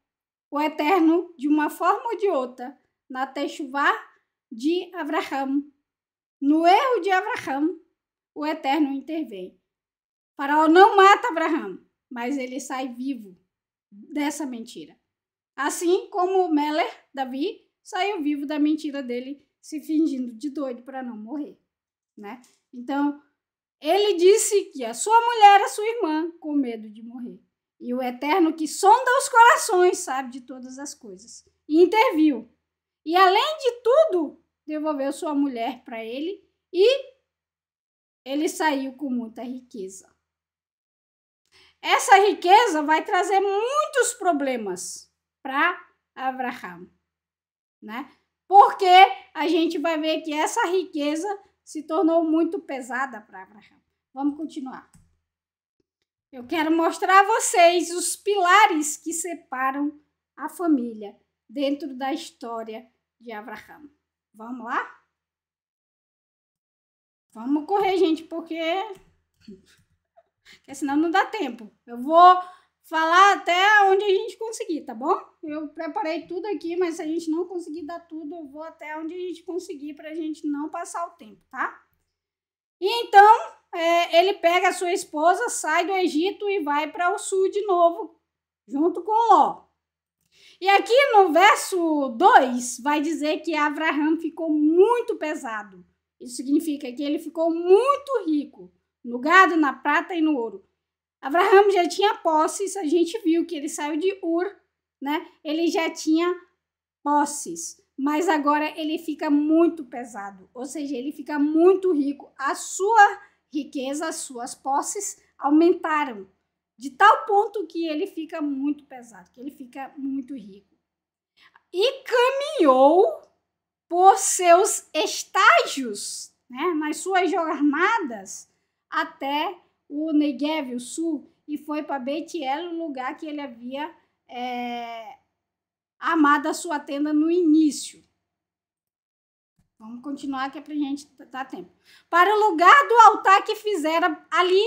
o Eterno, de uma forma ou de outra, na Techuvá de Abraão, no erro de Abraão, o Eterno intervém. Faraó não mata Abraão, mas ele sai vivo dessa mentira. Assim como Meller, Davi, saiu vivo da mentira dele, se fingindo de doido para não morrer, né? Então, ele disse que a sua mulher era sua irmã, com medo de morrer. E o Eterno que sonda os corações sabe de todas as coisas. E interviu. E além de tudo, devolveu sua mulher para ele e ele saiu com muita riqueza. Essa riqueza vai trazer muitos problemas para Abraham, né? Porque a gente vai ver que essa riqueza se tornou muito pesada para Abraham. Vamos continuar. Eu quero mostrar a vocês os pilares que separam a família dentro da história de Abraham. Vamos lá? Vamos correr, gente, porque porque senão não dá tempo. Eu vou falar até onde a gente conseguir, tá bom? Eu preparei tudo aqui, mas se a gente não conseguir dar tudo, eu vou até onde a gente conseguir para a gente não passar o tempo, tá? E então é, ele pega a sua esposa, sai do Egito e vai para o sul de novo, junto com Ló. E aqui no verso 2 vai dizer que Abraão ficou muito pesado. Isso significa que ele ficou muito rico no gado, na prata e no ouro. Abraão já tinha posses, a gente viu que ele saiu de Ur, né? Ele já tinha posses, mas agora ele fica muito pesado, ou seja, ele fica muito rico. A sua riqueza, as suas posses aumentaram de tal ponto que ele fica muito pesado, que ele fica muito rico. E caminhou por seus estágios, né? Nas suas jornadas até o Negev, o sul, e foi para Beit El, o lugar que ele havia é, a sua tenda no início. Vamos continuar que é para a gente dar tempo. Para o lugar do altar que fizeram ali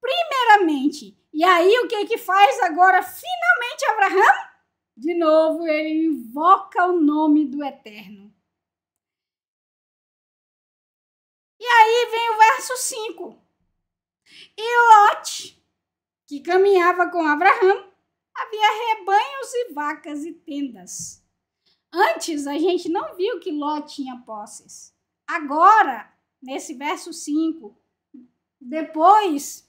primeiramente. E aí o que que faz agora finalmente Abraão? De novo ele invoca o nome do Eterno. E aí vem o verso 5. E Lot, que caminhava com Abraão, havia rebanhos e vacas e tendas. Antes a gente não viu que Lot tinha posses. Agora, nesse verso 5, depois.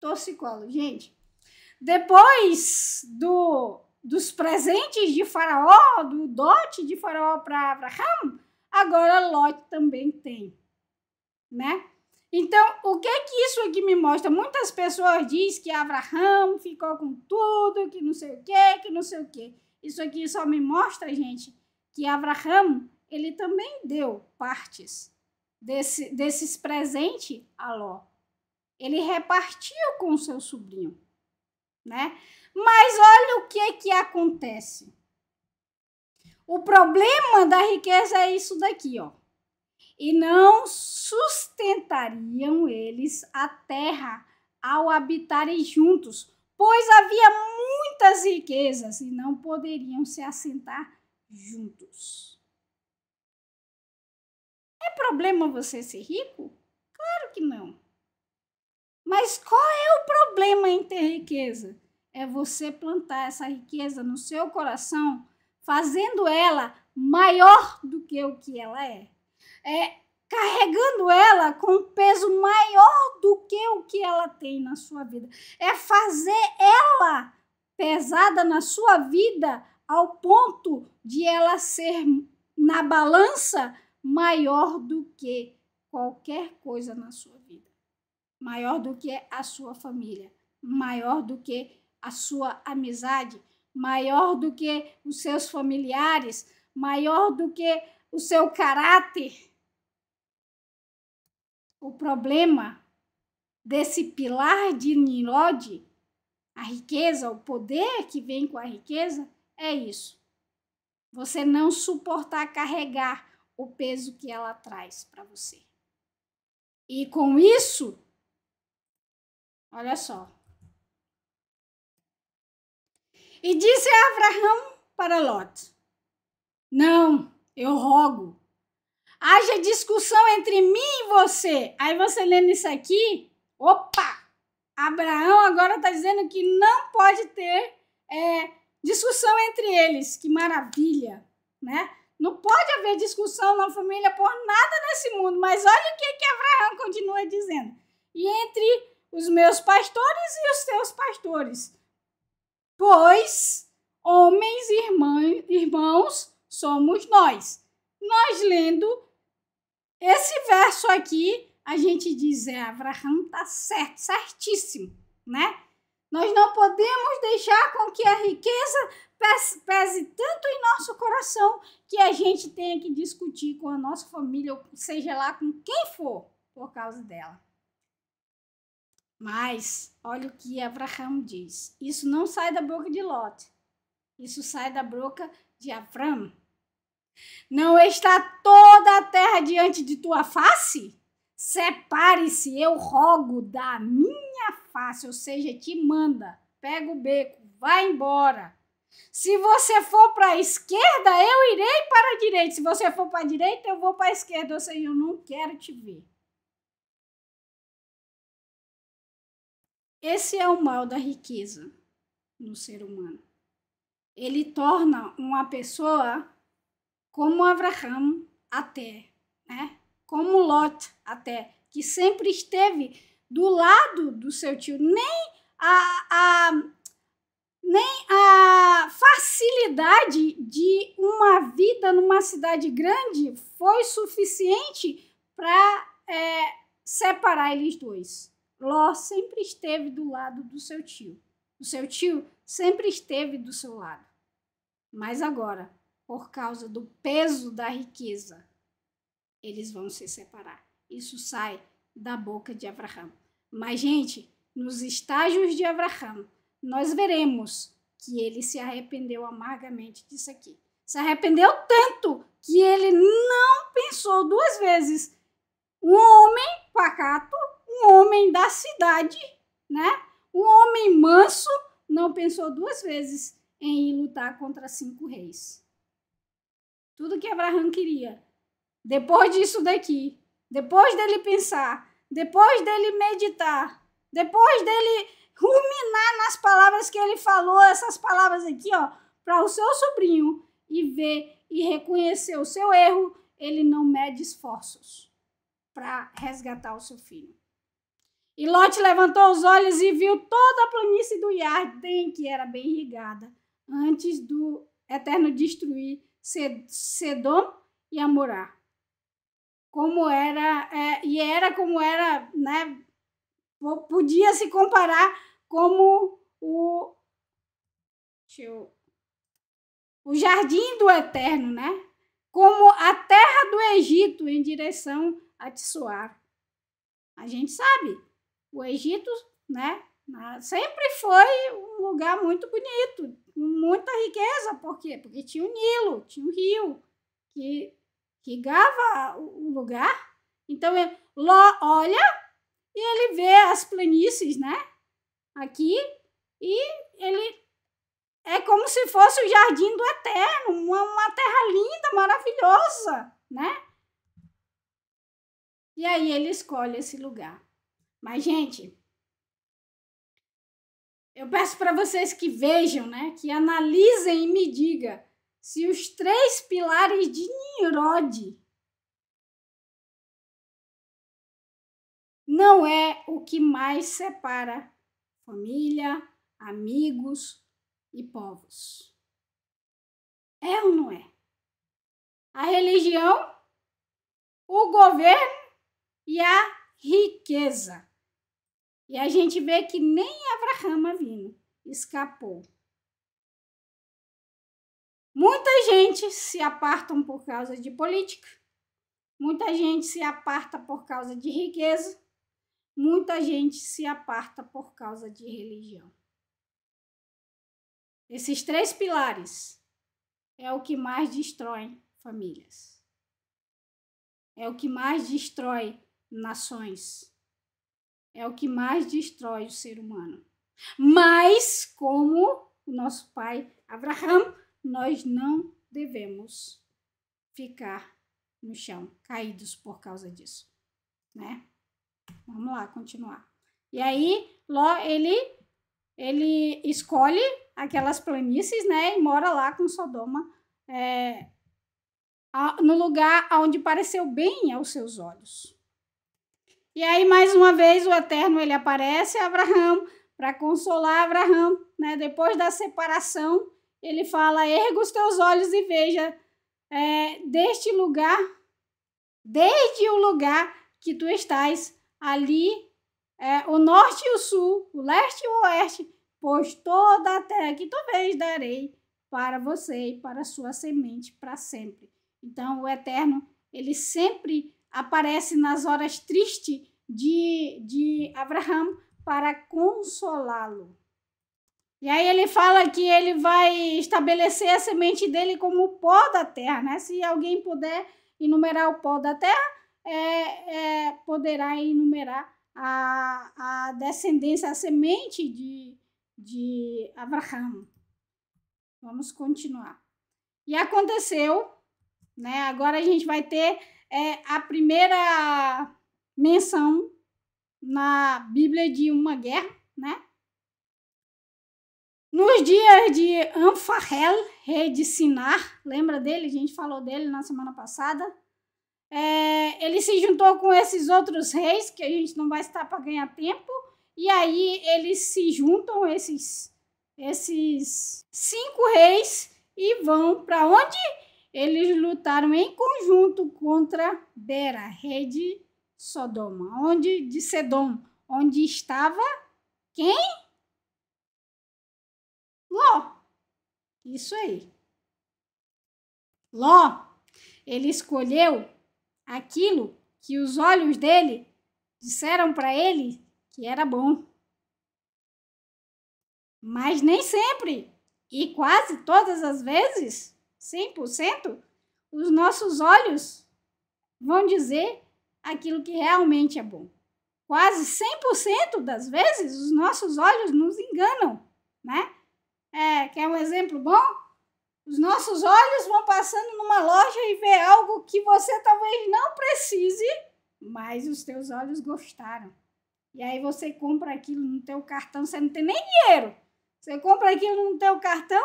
Torcicolo, gente. Depois do, dos presentes de Faraó, do dote de Faraó para Abraão, agora Lot também tem. Né? Então, o que é que isso aqui me mostra? Muitas pessoas dizem que Abraão ficou com tudo, que não sei o quê, que não sei o quê. Isso aqui só me mostra, gente, que Abraão, ele também deu partes desse, desses presentes a Ló. Ele repartiu com o seu sobrinho, né? Mas olha o que é que acontece. O problema da riqueza é isso daqui, ó e não sustentariam eles a terra ao habitarem juntos, pois havia muitas riquezas e não poderiam se assentar juntos. É problema você ser rico? Claro que não. Mas qual é o problema em ter riqueza? É você plantar essa riqueza no seu coração, fazendo ela maior do que o que ela é é, carregando ela com um peso maior do que o que ela tem na sua vida. É fazer ela pesada na sua vida ao ponto de ela ser na balança maior do que qualquer coisa na sua vida. Maior do que a sua família, maior do que a sua amizade, maior do que os seus familiares, maior do que o seu caráter, o problema desse pilar de Nirod, a riqueza, o poder que vem com a riqueza, é isso. Você não suportar carregar o peso que ela traz para você. E com isso, olha só. E disse Abraão para Lot: Não, eu rogo haja discussão entre mim e você. Aí você lendo isso aqui, opa! Abraão agora está dizendo que não pode ter é, discussão entre eles. Que maravilha, né? Não pode haver discussão na família por nada nesse mundo. Mas olha o que, que Abraão continua dizendo. E entre os meus pastores e os teus pastores. Pois, homens e irmãos somos nós. Nós lendo esse verso aqui, a gente diz, é, Abraham está certo, certíssimo, né? Nós não podemos deixar com que a riqueza pese tanto em nosso coração que a gente tenha que discutir com a nossa família, ou seja lá com quem for, por causa dela. Mas, olha o que Abraão diz. Isso não sai da boca de Lot. Isso sai da boca de Avram. Não está toda a terra diante de tua face? Separe-se, eu rogo, da minha face, ou seja, te manda, pega o beco, vai embora. Se você for para a esquerda, eu irei para a direita. Se você for para a direita, eu vou para a esquerda, ou seja, eu não quero te ver. Esse é o mal da riqueza no ser humano. Ele torna uma pessoa como Abraham até, né? Como Lot até, que sempre esteve do lado do seu tio, nem a, a nem a facilidade de uma vida numa cidade grande foi suficiente para é, separar eles dois. Ló sempre esteve do lado do seu tio. O seu tio sempre esteve do seu lado. Mas agora, por causa do peso da riqueza, eles vão se separar. Isso sai da boca de Abraão. Mas, gente, nos estágios de Abraão, nós veremos que ele se arrependeu amargamente disso aqui. Se arrependeu tanto que ele não pensou duas vezes. Um homem pacato, um homem da cidade, né? Um homem manso não pensou duas vezes em lutar contra cinco reis. Tudo que Abraão queria. Depois disso daqui, depois dele pensar, depois dele meditar, depois dele ruminar nas palavras que ele falou, essas palavras aqui, ó, para o seu sobrinho e ver e reconhecer o seu erro, ele não mede esforços para resgatar o seu filho. E Lot levantou os olhos e viu toda a planície do Yarden, que era bem irrigada, antes do Eterno destruir Sedom e Amorá. Como era, é, e era como era, né? Podia se comparar como o, eu, o jardim do eterno, né? Como a terra do Egito em direção a Tsuar. A gente sabe, o Egito, né? Sempre foi um lugar muito bonito, muita riqueza, por quê? Porque tinha o Nilo, tinha o rio que gava o lugar. Então Ló olha e ele vê as planícies, né? Aqui e ele é como se fosse o jardim do eterno, uma, uma terra linda, maravilhosa, né? E aí ele escolhe esse lugar. Mas gente, eu peço para vocês que vejam, né, que analisem e me digam se os três pilares de Nimrod não é o que mais separa família, amigos e povos. É ou não é? A religião, o governo e a riqueza. E a gente vê que nem Abraão vindo escapou. Muita gente se aparta por causa de política, muita gente se aparta por causa de riqueza, muita gente se aparta por causa de religião. Esses três pilares é o que mais destrói famílias. É o que mais destrói nações é o que mais destrói o ser humano. Mas, como o nosso pai Abraham, nós não devemos ficar no chão, caídos por causa disso, né? Vamos lá, continuar. E aí, Ló, ele, ele escolhe aquelas planícies, né? E mora lá com Sodoma, é, no lugar onde pareceu bem aos seus olhos. E aí, mais uma vez, o Eterno ele aparece a Abraão para consolar Abraão. Né? Depois da separação, ele fala: erga os teus olhos e veja é, deste lugar, desde o lugar que tu estás, ali é, o norte e o sul, o leste e o oeste, pois toda a terra que tu vês darei para você e para a sua semente para sempre. Então, o Eterno, ele sempre aparece nas horas tristes de, de Abraham para consolá-lo. E aí ele fala que ele vai estabelecer a semente dele como o pó da terra, né? Se alguém puder enumerar o pó da terra, é, é, poderá enumerar a, a descendência, a semente de, de Abraham. Vamos continuar. E aconteceu, né? Agora a gente vai ter é a primeira menção na Bíblia de uma guerra, né? Nos dias de Anfarel, rei de Sinar, lembra dele? A gente falou dele na semana passada. É, ele se juntou com esses outros reis, que a gente não vai estar para ganhar tempo, e aí eles se juntam, esses, esses cinco reis, e vão para onde? eles lutaram em conjunto contra Bera, rei de Sodoma, onde de Sedom, onde estava quem? Ló. Isso aí. Ló, ele escolheu aquilo que os olhos dele disseram para ele que era bom. Mas nem sempre e quase todas as vezes 100%, os nossos olhos vão dizer aquilo que realmente é bom. Quase 100% das vezes os nossos olhos nos enganam, né? É, quer um exemplo bom? Os nossos olhos vão passando numa loja e vê algo que você talvez não precise, mas os teus olhos gostaram. E aí você compra aquilo no teu cartão, você não tem nem dinheiro. Você compra aquilo no teu cartão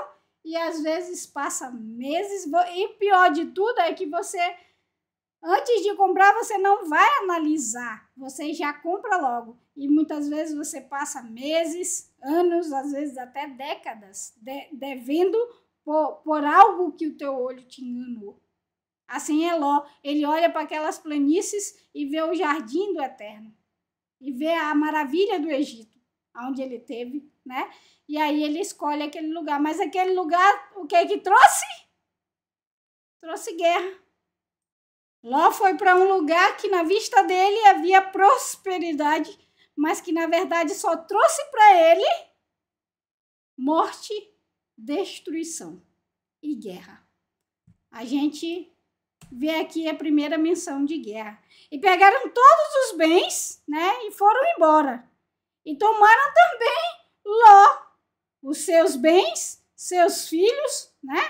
e às vezes passa meses. E pior de tudo é que você, antes de comprar, você não vai analisar, você já compra logo. E muitas vezes você passa meses, anos, às vezes até décadas de, devendo por, por algo que o teu olho te enganou. Assim é Ló, ele olha para aquelas planícies e vê o jardim do Eterno, e vê a maravilha do Egito, onde ele teve, né? E aí ele escolhe aquele lugar. Mas aquele lugar, o que é que trouxe? Trouxe guerra. Ló foi para um lugar que na vista dele havia prosperidade, mas que na verdade só trouxe para ele morte, destruição e guerra. A gente vê aqui a primeira menção de guerra. E pegaram todos os bens, né, e foram embora. E tomaram também Ló, os seus bens, seus filhos, né?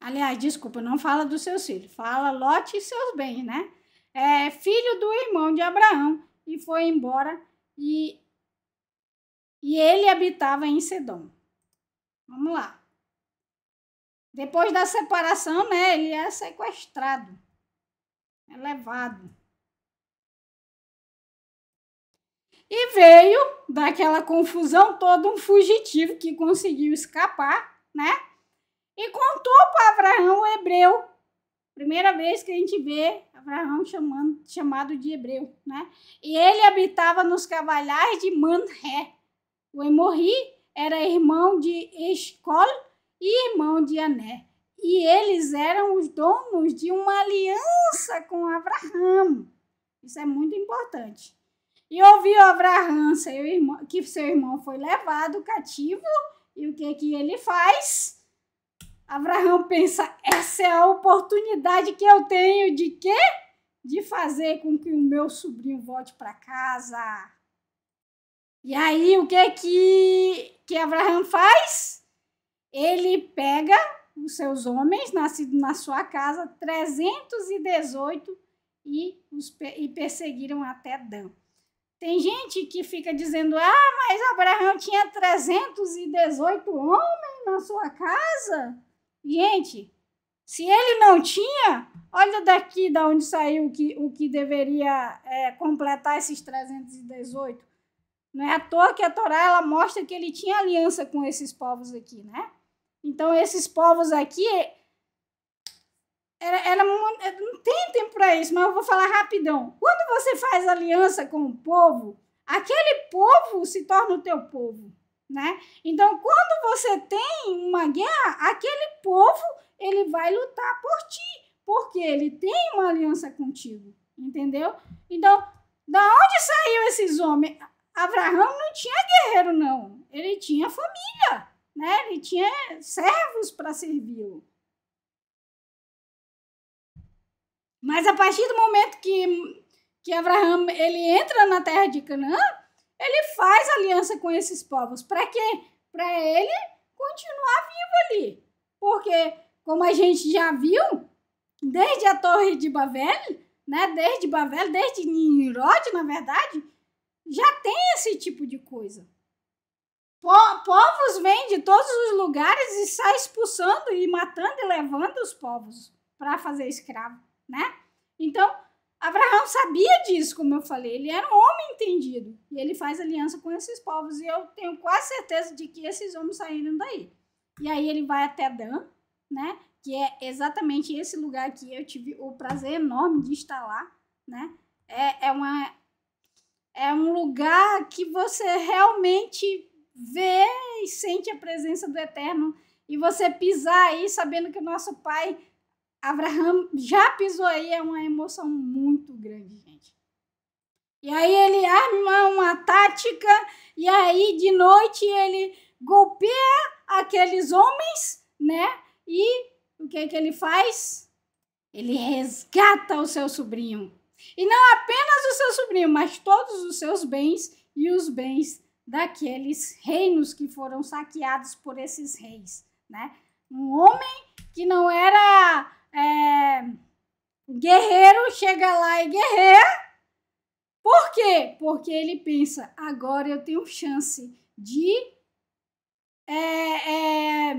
Aliás, desculpa, não fala dos seus filhos, fala Lote e seus bens, né? É filho do irmão de Abraão e foi embora e, e ele habitava em Sedom. Vamos lá. Depois da separação, né, ele é sequestrado, é levado. E veio daquela confusão toda um fugitivo que conseguiu escapar, né? E contou para Abraão o hebreu. Primeira vez que a gente vê Abraão chamando, chamado de hebreu, né? E ele habitava nos cavalhais de Manré. O Emorri era irmão de Escol e irmão de Ané. E eles eram os donos de uma aliança com Abraão. Isso é muito importante. E ouviu Abraham, seu irmão, que seu irmão foi levado cativo, e o que que ele faz? Abraão pensa: essa é a oportunidade que eu tenho de quê? De fazer com que o meu sobrinho volte para casa. E aí o que que que Abraão faz? Ele pega os seus homens nascidos na sua casa, 318, e, os, e perseguiram até Dan. Tem gente que fica dizendo: ah, mas Abraão tinha 318 homens na sua casa. Gente, se ele não tinha, olha daqui da onde saiu o que, o que deveria é, completar esses 318. Não é à toa que a Torá ela mostra que ele tinha aliança com esses povos aqui, né? Então, esses povos aqui, era, era uma, não tem tempo para isso, mas eu vou falar rapidão. Quando você faz aliança com o povo, aquele povo se torna o teu povo, né? Então, quando você tem uma guerra, aquele povo ele vai lutar por ti, porque ele tem uma aliança contigo, entendeu? Então, da onde saiu esses homens? Abraão não tinha guerreiro não, ele tinha família, né? Ele tinha servos para servi-lo. Mas a partir do momento que, que Abraão ele entra na terra de Canaã, ele faz aliança com esses povos. Para quê? Para ele continuar vivo ali. Porque, como a gente já viu, desde a Torre de Babel, né, desde Babel, desde Nimrod, na verdade, já tem esse tipo de coisa. Povos vêm de todos os lugares e sai expulsando e matando e levando os povos para fazer escravo né? Então, Abraão sabia disso, como eu falei, ele era um homem entendido. E ele faz aliança com esses povos, e eu tenho quase certeza de que esses homens saíram daí. E aí ele vai até Dan, né? Que é exatamente esse lugar que eu tive o prazer enorme de estar lá, né? É, é, uma, é um lugar que você realmente vê e sente a presença do Eterno. E você pisar aí sabendo que o nosso Pai Abraham já pisou aí, é uma emoção muito grande, gente. E aí ele arma uma tática, e aí de noite ele golpeia aqueles homens, né? E o que que ele faz? Ele resgata o seu sobrinho. E não apenas o seu sobrinho, mas todos os seus bens e os bens daqueles reinos que foram saqueados por esses reis, né? Um homem que não era é, guerreiro chega lá e guerreia. Por quê? Porque ele pensa, agora eu tenho chance de é, é,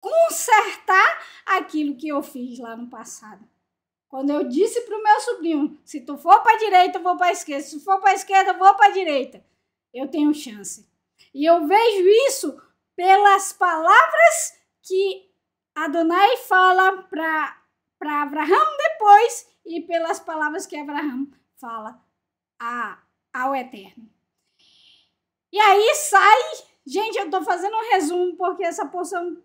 consertar aquilo que eu fiz lá no passado. Quando eu disse para o meu sobrinho, se tu for para a direita, eu vou para a esquerda, se for para a esquerda, eu vou para a direita, eu tenho chance. E eu vejo isso pelas palavras que Adonai fala para Abraão depois e pelas palavras que Abraão fala a, ao Eterno. E aí sai, gente, eu estou fazendo um resumo porque essa porção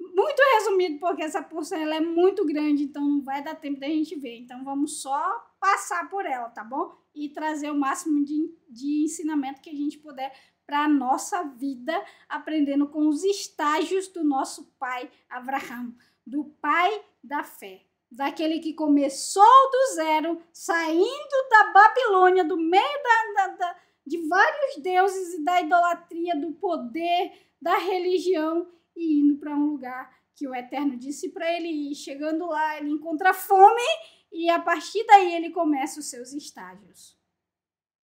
muito resumido porque essa porção ela é muito grande, então não vai dar tempo da gente ver. Então vamos só passar por ela, tá bom? E trazer o máximo de, de ensinamento que a gente puder para a nossa vida, aprendendo com os estágios do nosso pai Abraão, do pai da fé, daquele que começou do zero, saindo da Babilônia, do meio da, da, da de vários deuses e da idolatria, do poder, da religião e indo para um lugar que o Eterno disse para ele ir. Chegando lá, ele encontra fome e a partir daí ele começa os seus estágios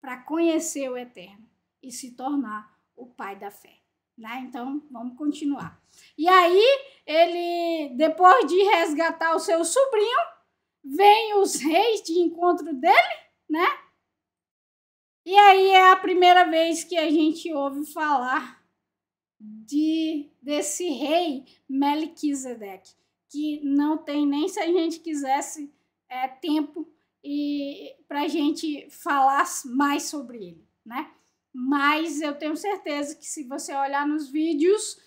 para conhecer o Eterno e se tornar o pai da fé. Né? Então, vamos continuar. E aí, ele, depois de resgatar o seu sobrinho, vem os reis de encontro dele, né? E aí é a primeira vez que a gente ouve falar de desse rei Melquisedeque, que não tem nem se a gente quisesse é, tempo e para a gente falar mais sobre ele, né? mas eu tenho certeza que se você olhar nos vídeos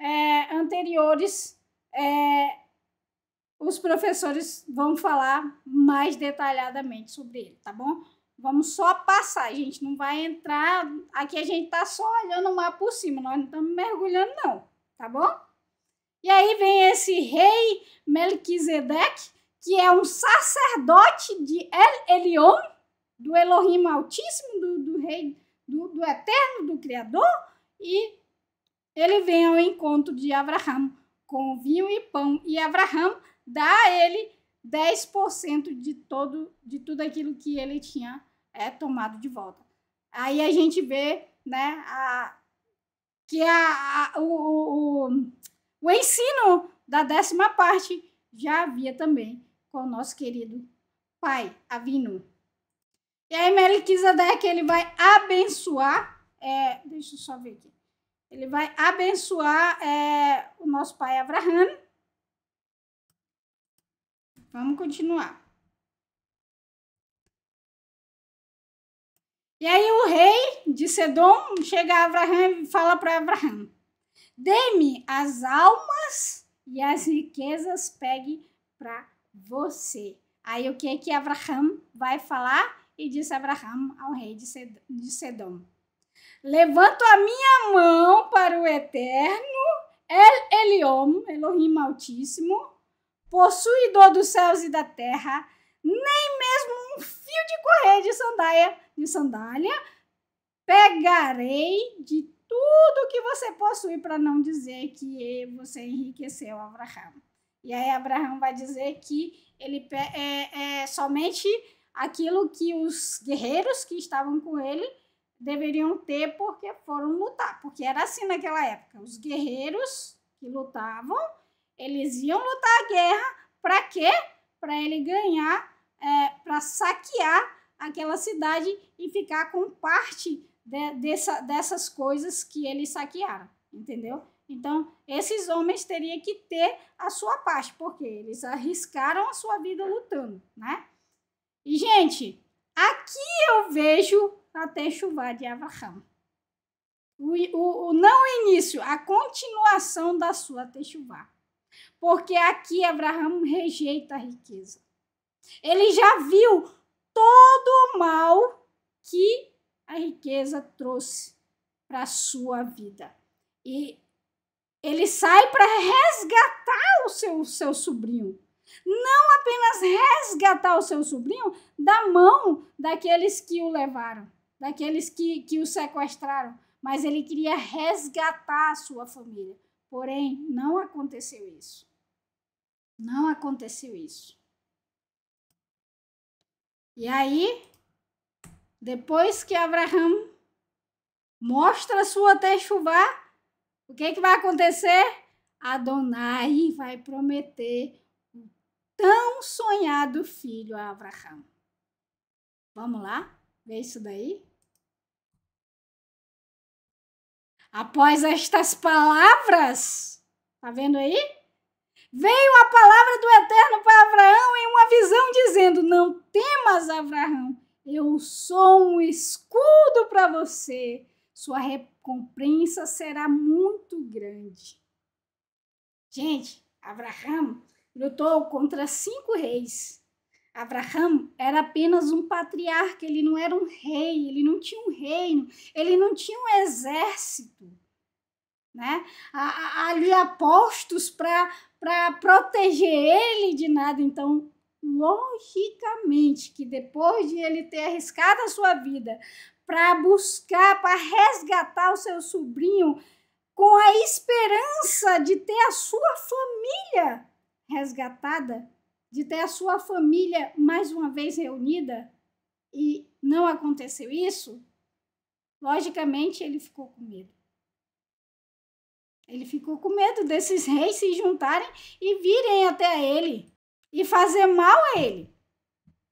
é, anteriores, é, os professores vão falar mais detalhadamente sobre ele, tá bom? Vamos só passar, a gente não vai entrar. Aqui a gente tá só olhando o mar por cima, nós não estamos mergulhando, não, tá bom? E aí vem esse rei Melquisedeque, que é um sacerdote de El Elion, do Elohim Altíssimo, do, do rei do, do eterno, do Criador, e ele vem ao encontro de Abraão com vinho e pão, e Abraão dá a ele 10% de, todo, de tudo aquilo que ele tinha é, tomado de volta. Aí a gente vê né, a, que a, a o, o, o ensino da décima parte já havia também com o nosso querido pai Avinu. E aí Melquisedeque ele vai abençoar, é, deixa eu só ver aqui. Ele vai abençoar é, o nosso pai Abraham. Vamos continuar. E aí o rei de Sedom chega a Abraham e fala para Abraham: Dê-me as almas e as riquezas pegue para você. Aí o que que Abraham vai falar? e disse Abraão ao rei de Sedom: Levanto a minha mão para o eterno El Eliom, Elohim Altíssimo, possuidor dos céus e da terra, nem mesmo um fio de correia de sandália, de sandália pegarei de tudo que você possui para não dizer que você enriqueceu Abraão. E aí Abraão vai dizer que ele é, é somente aquilo que os guerreiros que estavam com ele deveriam ter porque foram lutar, porque era assim naquela época. Os guerreiros que lutavam, eles iam lutar a guerra para quê? Para ele ganhar, é, para saquear aquela cidade e ficar com parte de, dessa, dessas coisas que eles saquearam, entendeu? Então, esses homens teriam que ter a sua parte, porque eles arriscaram a sua vida lutando, né? E, gente, aqui eu vejo até Techuvá de Avraham. O, o, o, não o início, a continuação da sua Techuvá. Porque aqui Abraão rejeita a riqueza. Ele já viu todo o mal que a riqueza trouxe para a sua vida. E ele sai para resgatar o seu, seu sobrinho. Não apenas resgatar o seu sobrinho da mão daqueles que o levaram, daqueles que, que o sequestraram, mas ele queria resgatar a sua família. Porém, não aconteceu isso. Não aconteceu isso. E aí, depois que Abraão mostra sua Techuvá, o que, é que vai acontecer? Adonai vai prometer tão sonhado filho a Abraão. Vamos lá ver isso daí? Após estas palavras, tá vendo aí? Veio a palavra do Eterno para Abraão em uma visão, dizendo: Não temas, Abraão, eu sou um escudo para você, sua recompensa será muito grande. Gente, Abraão lutou contra cinco reis. Abraão era apenas um patriarca, ele não era um rei, ele não tinha um reino, ele não tinha um exército. Né? Ali apostos para proteger ele de nada. Então, logicamente, que depois de ele ter arriscado a sua vida para buscar, para resgatar o seu sobrinho, com a esperança de ter a sua família resgatada, de ter a sua família mais uma vez reunida e não aconteceu isso, logicamente ele ficou com medo. Ele ficou com medo desses reis se juntarem e virem até ele e fazer mal a ele.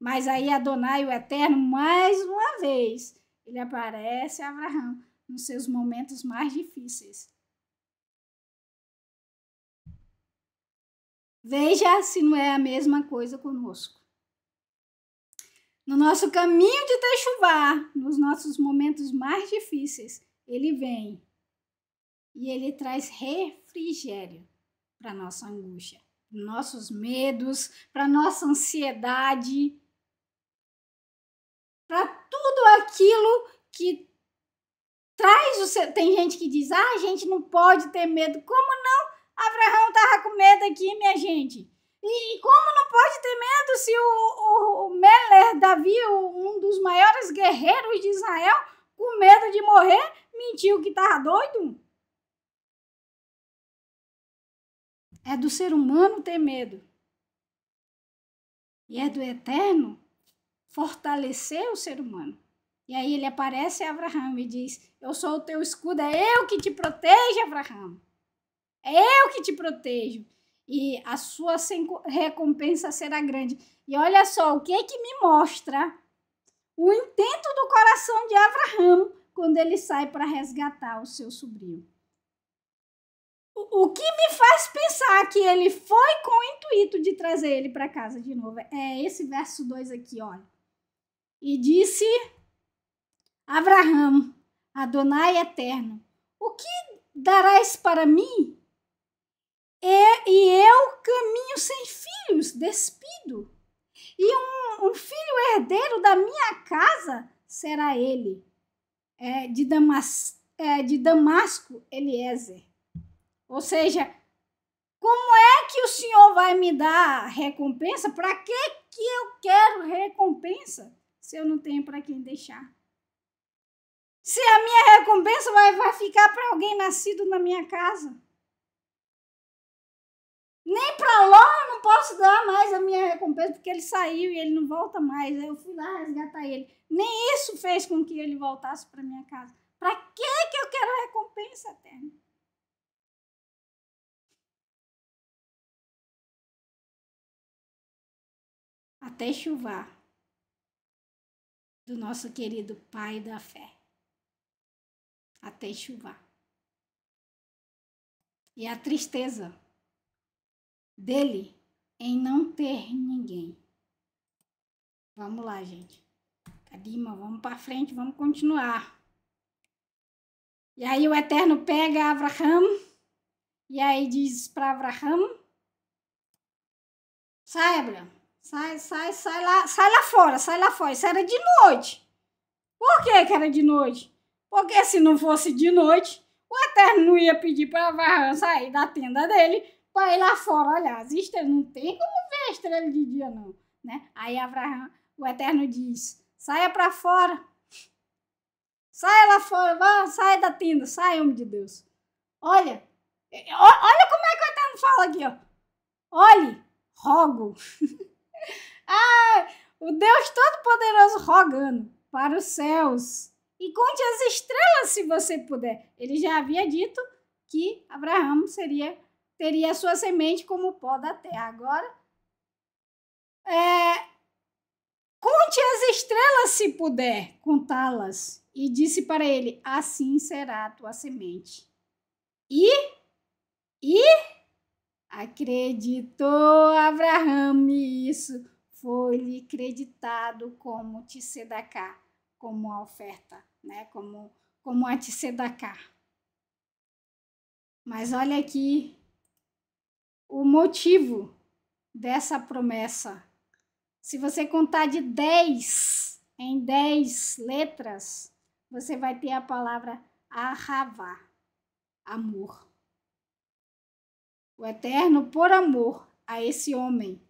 Mas aí Adonai, o Eterno, mais uma vez, ele aparece a Abraão nos seus momentos mais difíceis. Veja se não é a mesma coisa conosco. No nosso caminho de Techuvá, nos nossos momentos mais difíceis, ele vem e ele traz refrigério para nossa angústia, nossos medos, para nossa ansiedade, para tudo aquilo que traz o seu... tem gente que diz: "Ah, a gente não pode ter medo". Como não? Abraão estava com medo aqui, minha gente. E como não pode ter medo se o, o, o Meller, Davi, um dos maiores guerreiros de Israel, com medo de morrer, mentiu que estava doido? É do ser humano ter medo. E é do eterno fortalecer o ser humano. E aí ele aparece a Abraão e diz: Eu sou o teu escudo, é eu que te protejo, Abraão. É eu que te protejo. E a sua recompensa será grande. E olha só, o que é que me mostra o intento do coração de Abraão quando ele sai para resgatar o seu sobrinho. O, o que me faz pensar que ele foi com o intuito de trazer ele para casa de novo é esse verso 2 aqui, olha. E disse Abraão, Adonai eterno, o que darás para mim é, e eu é caminho sem filhos, despido. E um, um filho herdeiro da minha casa será ele, é, de, Damas, é, de Damasco, Eliezer. Ou seja, como é que o Senhor vai me dar recompensa? Para que, que eu quero recompensa se eu não tenho para quem deixar? Se a minha recompensa vai, vai ficar para alguém nascido na minha casa? Nem para Ló não posso dar mais a minha recompensa, porque ele saiu e ele não volta mais. Aí eu fui lá resgatar ele. Nem isso fez com que ele voltasse para minha casa. Para que que eu quero recompensa eterna? Até chuvar do nosso querido Pai da fé. Até chuvar. E a tristeza dele em não ter ninguém. Vamos lá, gente. Kadima, vamos para frente, vamos continuar. E aí o Eterno pega Abraham e aí diz para Abraham: Sai, Abraham, sai, sai, sai lá, sai lá fora, sai lá fora. Isso era de noite. Por que, que era de noite? Porque se não fosse de noite, o Eterno não ia pedir para Abraham sair da tenda dele para ir lá fora olhar as estrelas. Não tem como ver a estrela de dia, não. Né? Aí Abraão, o Eterno diz, saia para fora. Saia lá fora, vá, saia da tenda, saia, homem de Deus. Olha, é, é, olha como é que o Eterno fala aqui, ó. Olhe, rogo. ah, o Deus Todo-Poderoso rogando para os céus. E conte as estrelas se você puder. Ele já havia dito que Abraão seria teria a sua semente como pó da terra. Agora, é, conte as estrelas se puder contá-las. E disse para ele: Assim será a tua semente. E, e acreditou Abraão, e isso foi-lhe creditado como Tissedacá, como a oferta, né? como, como a Tissedacá. Mas olha aqui o motivo dessa promessa. Se você contar de 10 em 10 letras, você vai ter a palavra arravá, amor. O Eterno, por amor a esse homem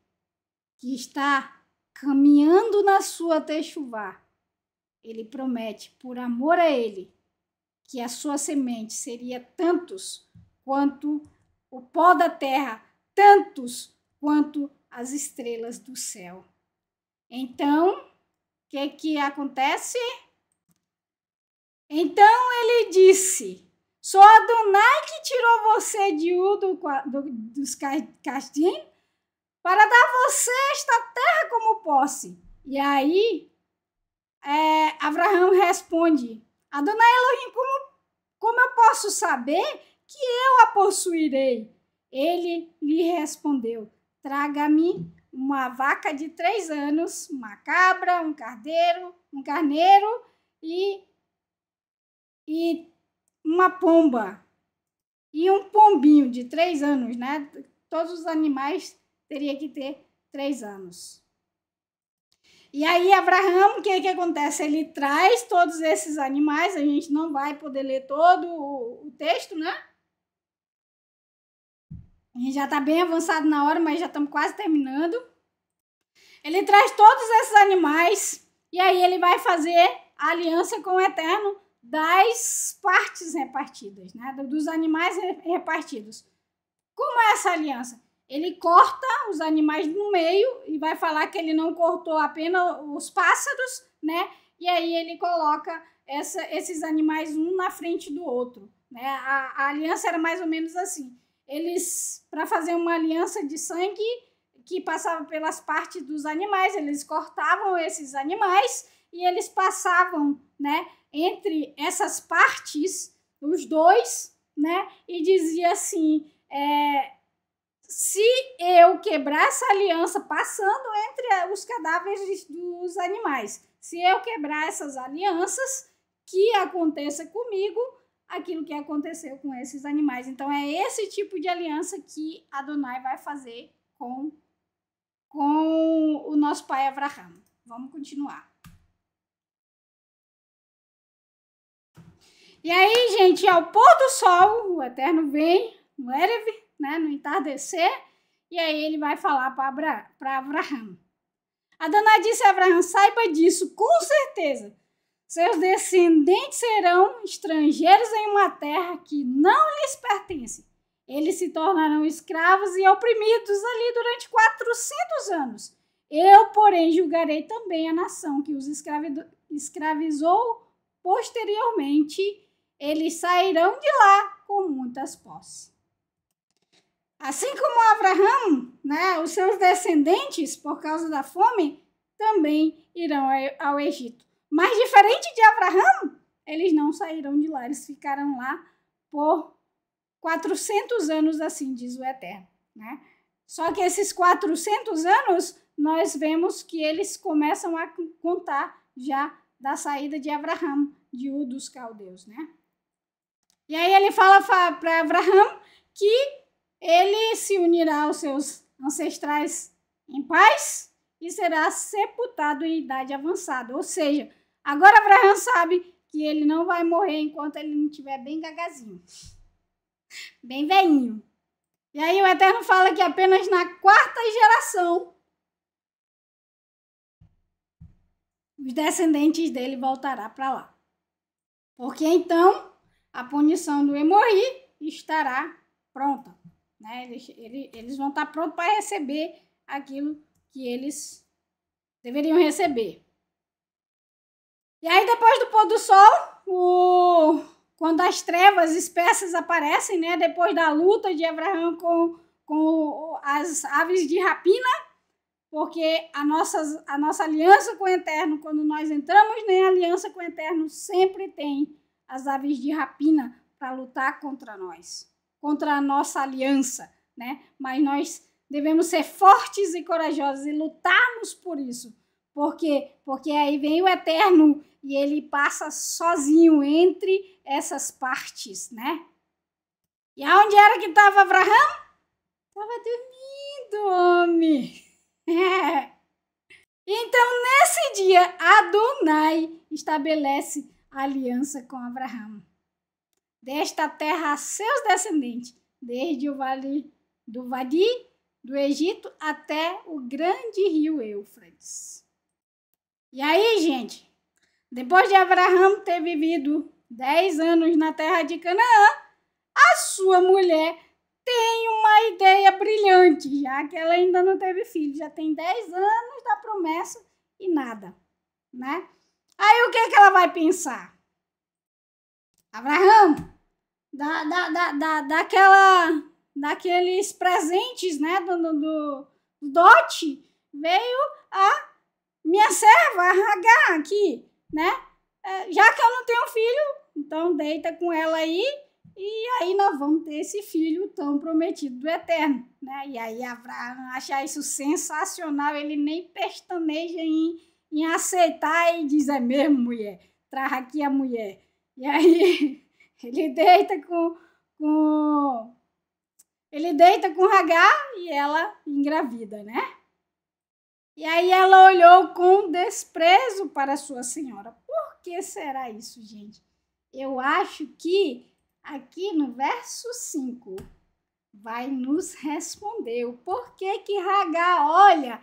que está caminhando na sua techuvá, ele promete, por amor a ele, que a sua semente seria tantos quanto o pó da terra tantos quanto as estrelas do céu. Então, o que, que acontece? Então ele disse: Sou Adonai que tirou você de U do, do, dos Castim para dar você esta terra como posse. E aí, é, Abraão responde: Adonai Elohim, como, como eu posso saber que eu a possuirei? Ele lhe respondeu: Traga-me uma vaca de três anos, uma cabra, um carneiro, um carneiro e, e uma pomba. E um pombinho de três anos, né? Todos os animais teria que ter três anos. E aí, Abraão, o que, que acontece? Ele traz todos esses animais, a gente não vai poder ler todo o texto, né? A gente já está bem avançado na hora, mas já estamos quase terminando. Ele traz todos esses animais e aí ele vai fazer a aliança com o Eterno das partes repartidas, né? dos animais repartidos. Como é essa aliança? Ele corta os animais no meio e vai falar que ele não cortou apenas os pássaros, né? E aí ele coloca essa, esses animais um na frente do outro. Né? A, a aliança era mais ou menos assim eles, para fazer uma aliança de sangue que passava pelas partes dos animais, eles cortavam esses animais e eles passavam, né, entre essas partes, os dois, né, e dizia assim, é, se eu quebrar essa aliança passando entre os cadáveres dos animais, se eu quebrar essas alianças, que aconteça comigo aquilo que aconteceu com esses animais. Então é esse tipo de aliança que Adonai vai fazer com com o nosso pai Abraham. Vamos continuar. E aí, gente, ao pôr do sol, o Eterno vem no Ereve, né, no entardecer, e aí ele vai falar para Abra Abraão. Adonai disse a Abraham: saiba disso, com certeza seus descendentes serão estrangeiros em uma terra que não lhes pertence. Eles se tornarão escravos e oprimidos ali durante 400 anos. Eu, porém, julgarei também a nação que os escravizou posteriormente. Eles sairão de lá com muitas posses. Assim como Abraão, né, os seus descendentes, por causa da fome, também irão ao Egito. Mas diferente de Abraão, eles não saíram de lá, eles ficaram lá por 400 anos, assim diz o Eterno. Né? Só que esses 400 anos, nós vemos que eles começam a contar já da saída de Abraão, de U dos caldeus. Né? E aí ele fala para Abraão que ele se unirá aos seus ancestrais em paz e será sepultado em idade avançada. Ou seja, Agora Abraão sabe que ele não vai morrer enquanto ele não estiver bem gagazinho, bem veinho. E aí o Eterno fala que apenas na quarta geração os descendentes dele voltará para lá. Porque então a punição do Emorri estará pronta. Né? Eles, eles vão estar tá prontos para receber aquilo que eles deveriam receber. E aí, depois do pôr do sol, o... quando as trevas espessas aparecem, né? Depois da luta de Abraão com, com as aves de rapina, porque a nossa, a nossa aliança com o Eterno, quando nós entramos na né, aliança com o Eterno, sempre tem as aves de rapina para lutar contra nós, contra a nossa aliança, né? Mas nós devemos ser fortes e corajosos e lutarmos por isso, porque, porque aí vem o eterno e ele passa sozinho entre essas partes, né? E aonde era que estava Abraão? Estava dormindo, homem. É. Então, nesse dia, Adonai estabelece aliança com Abraão. Desta terra a seus descendentes, desde o vale do Vadi, do Egito, até o grande rio Eufrates. E aí, gente, depois de Abraão ter vivido 10 anos na terra de Canaã, a sua mulher tem uma ideia brilhante, já que ela ainda não teve filho, já tem 10 anos da promessa e nada, né? Aí o que, é que ela vai pensar? Abraão, dá, dá, dá, dá, daquela, daqueles presentes, né, do, do, do dote, veio a minha serva, H aqui, né? É, já que eu não tenho filho, então deita com ela aí, e aí nós vamos ter esse filho tão prometido do Eterno, né? E aí Abraão acha isso sensacional, ele nem pestaneja em, em aceitar e diz, é mesmo, mulher, traz aqui a mulher. E aí ele deita com... com ele deita com H e ela engravida, né? E aí ela olhou com desprezo para sua senhora. Por que será isso, gente? Eu acho que aqui no verso 5 vai nos responder o porquê que Ragar olha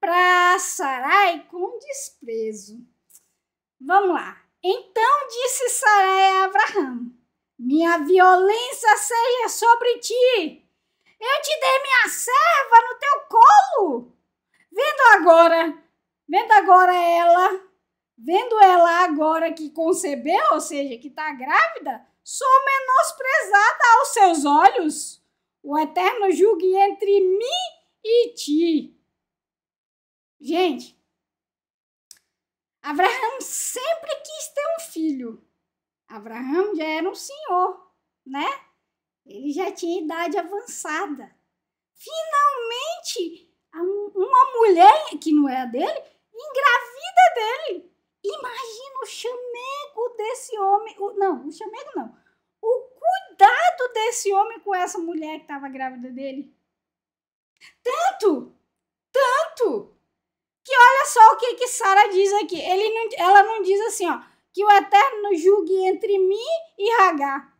para Sarai com desprezo. Vamos lá. Então disse Sarai a Abraão: Minha violência seja sobre ti. Eu te dei minha serva no teu colo Vendo agora, vendo agora ela, vendo ela agora que concebeu, ou seja, que está grávida, sou menosprezada aos seus olhos. O Eterno julgue entre mim e ti. Gente, Abraão sempre quis ter um filho. Abraão já era um senhor, né? Ele já tinha idade avançada. Finalmente, uma mulher que não é a dele engravida dele. Imagina o chamego desse homem. O, não, o chamego não. O cuidado desse homem com essa mulher que estava grávida dele. Tanto, tanto, que olha só o que, que Sara diz aqui. Ele não, ela não diz assim, ó, que o Eterno julgue entre mim e Hagar.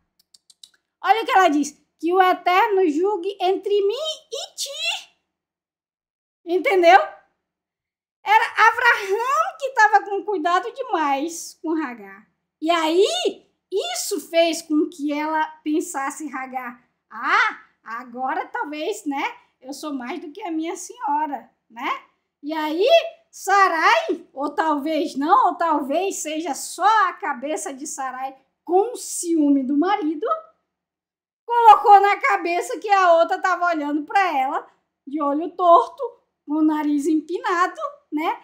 Olha o que ela diz. Que o Eterno julgue entre mim e ti. Entendeu? Era Abraão que estava com cuidado demais com Hagar. E aí, isso fez com que ela pensasse Hagar, ah, agora talvez, né? Eu sou mais do que a minha senhora, né? E aí, Sarai, ou talvez não, ou talvez seja só a cabeça de Sarai com ciúme do marido, colocou na cabeça que a outra estava olhando para ela de olho torto, com o nariz empinado, né?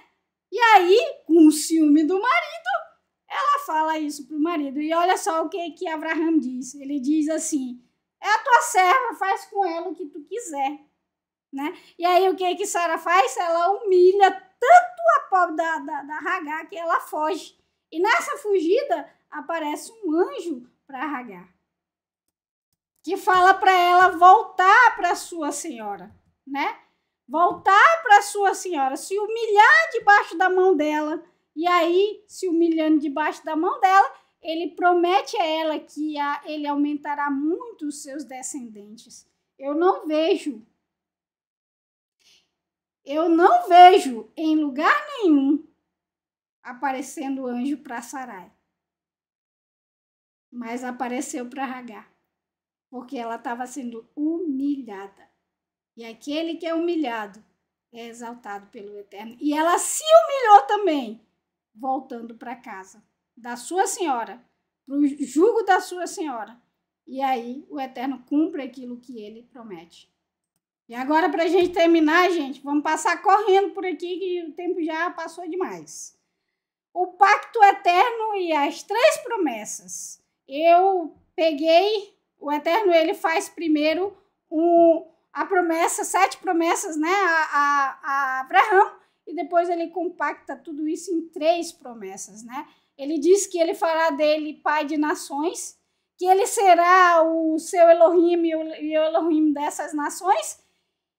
E aí, com o ciúme do marido, ela fala isso pro marido. E olha só o que, que Abraham diz. Ele diz assim: é a tua serva, faz com ela o que tu quiser. Né? E aí o que, que Sara faz? Ela humilha tanto a pobre da, da, da Hagar que ela foge. E nessa fugida aparece um anjo para Hagar, que fala para ela voltar para sua senhora, né? voltar para sua senhora, se humilhar debaixo da mão dela. E aí, se humilhando debaixo da mão dela, ele promete a ela que a, ele aumentará muito os seus descendentes. Eu não vejo. Eu não vejo em lugar nenhum aparecendo anjo para Sarai. Mas apareceu para Hagar, porque ela estava sendo humilhada. E aquele que é humilhado é exaltado pelo Eterno. E ela se humilhou também, voltando para casa da sua senhora, para o jugo da sua senhora. E aí o Eterno cumpre aquilo que ele promete. E agora, para a gente terminar, gente, vamos passar correndo por aqui, que o tempo já passou demais. O pacto eterno e as três promessas. Eu peguei, o eterno ele faz primeiro um, a promessa, sete promessas, né, a, a, a Abraão, e depois ele compacta tudo isso em três promessas, né? Ele diz que ele fará dele pai de nações, que ele será o seu Elohim e o Elohim dessas nações,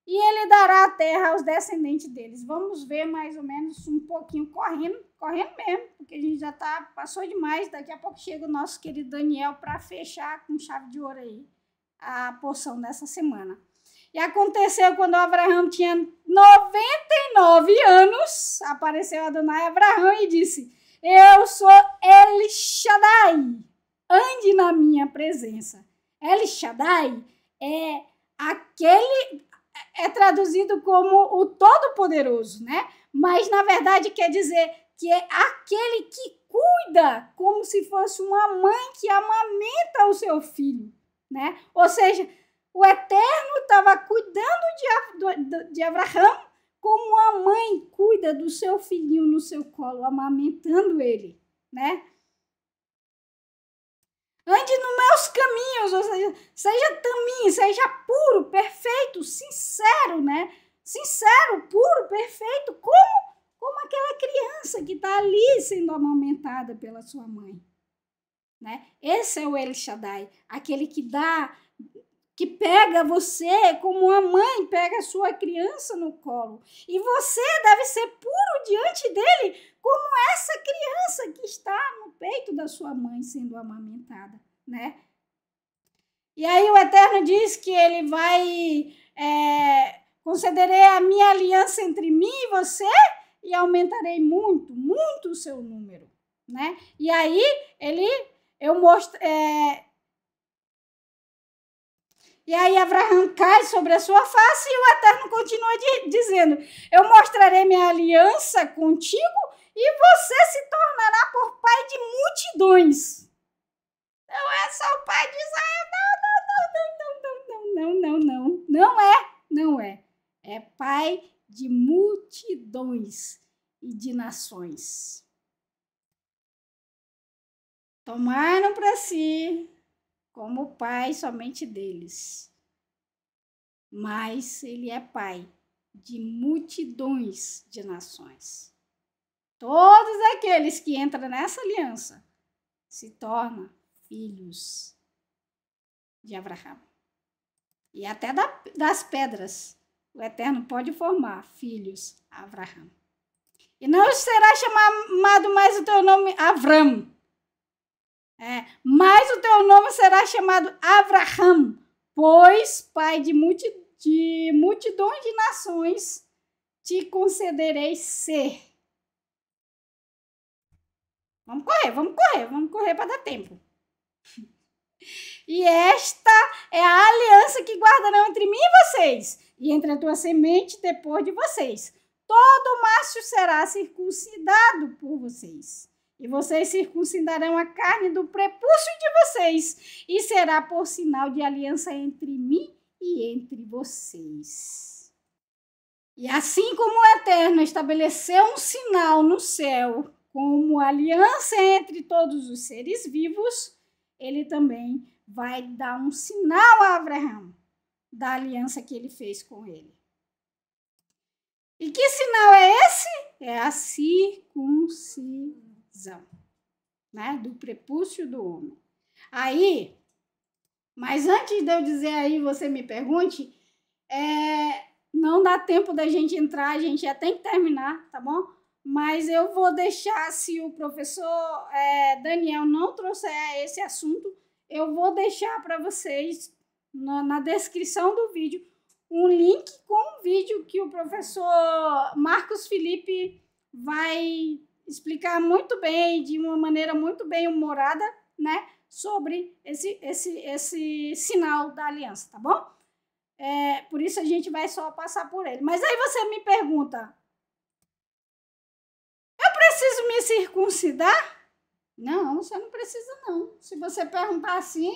e ele dará a terra aos descendentes deles. Vamos ver mais ou menos um pouquinho correndo, correndo mesmo, porque a gente já tá, passou demais. Daqui a pouco chega o nosso querido Daniel para fechar com chave de ouro aí a porção dessa semana. E aconteceu quando Abraão tinha 99 anos, apareceu Adonai Abraão e disse: Eu sou El Shaddai, ande na minha presença. El Shaddai é aquele, é traduzido como o Todo-Poderoso, né? Mas na verdade quer dizer que é aquele que cuida, como se fosse uma mãe que amamenta o seu filho, né? Ou seja, o Eterno estava cuidando de, de, Abraão como a mãe cuida do seu filhinho no seu colo, amamentando ele, né? Ande nos meus caminhos, ou seja, seja também, seja puro, perfeito, sincero, né? Sincero, puro, perfeito, como, como aquela criança que está ali sendo amamentada pela sua mãe, né? Esse é o El Shaddai, aquele que dá que pega você como a mãe pega a sua criança no colo. E você deve ser puro diante dele, como essa criança que está no peito da sua mãe sendo amamentada, né? E aí o Eterno diz que ele vai é, concederei a minha aliança entre mim e você e aumentarei muito, muito o seu número, né? E aí ele eu mostro, é, e aí Abraão cai sobre a sua face e o Eterno continua de, dizendo: Eu mostrarei minha aliança contigo e você se tornará por pai de multidões. Não é só o pai de Israel. Não, não, não, não, não, não, não, não. Não é, não é. É pai de multidões e de nações. Tomaram para si como pai somente deles. Mas ele é pai de multidões de nações. Todos aqueles que entram nessa aliança se tornam filhos de Abraão. E até das pedras o Eterno pode formar filhos a Abraão. E não será chamado mais o teu nome Avram, é, mas o teu nome será chamado Abraham, pois, pai de, multi, de multidões de nações, te concederei ser. Vamos correr, vamos correr, vamos correr para dar tempo. E esta é a aliança que guardarão entre mim e vocês, e entre a tua semente depois de vocês. Todo macho será circuncidado por vocês. E vocês circuncidarão a carne do prepúcio de vocês, e será por sinal de aliança entre mim e entre vocês. E assim como o Eterno estabeleceu um sinal no céu, como aliança entre todos os seres vivos, ele também vai dar um sinal a Abraão da aliança que ele fez com ele. E que sinal é esse? É a circuncisão visão, né? Do prepúcio do homem. Aí, mas antes de eu dizer aí, você me pergunte, é, não dá tempo da gente entrar, a gente já tem que terminar, tá bom? Mas eu vou deixar, se o professor é, Daniel não trouxer esse assunto, eu vou deixar para vocês na, na descrição do vídeo um link com o um vídeo que o professor Marcos Felipe vai explicar muito bem, de uma maneira muito bem humorada, né, sobre esse, esse, esse sinal da aliança, tá bom? É, por isso a gente vai só passar por ele. Mas aí você me pergunta: eu preciso me circuncidar? Não, você não precisa, não. Se você perguntar assim,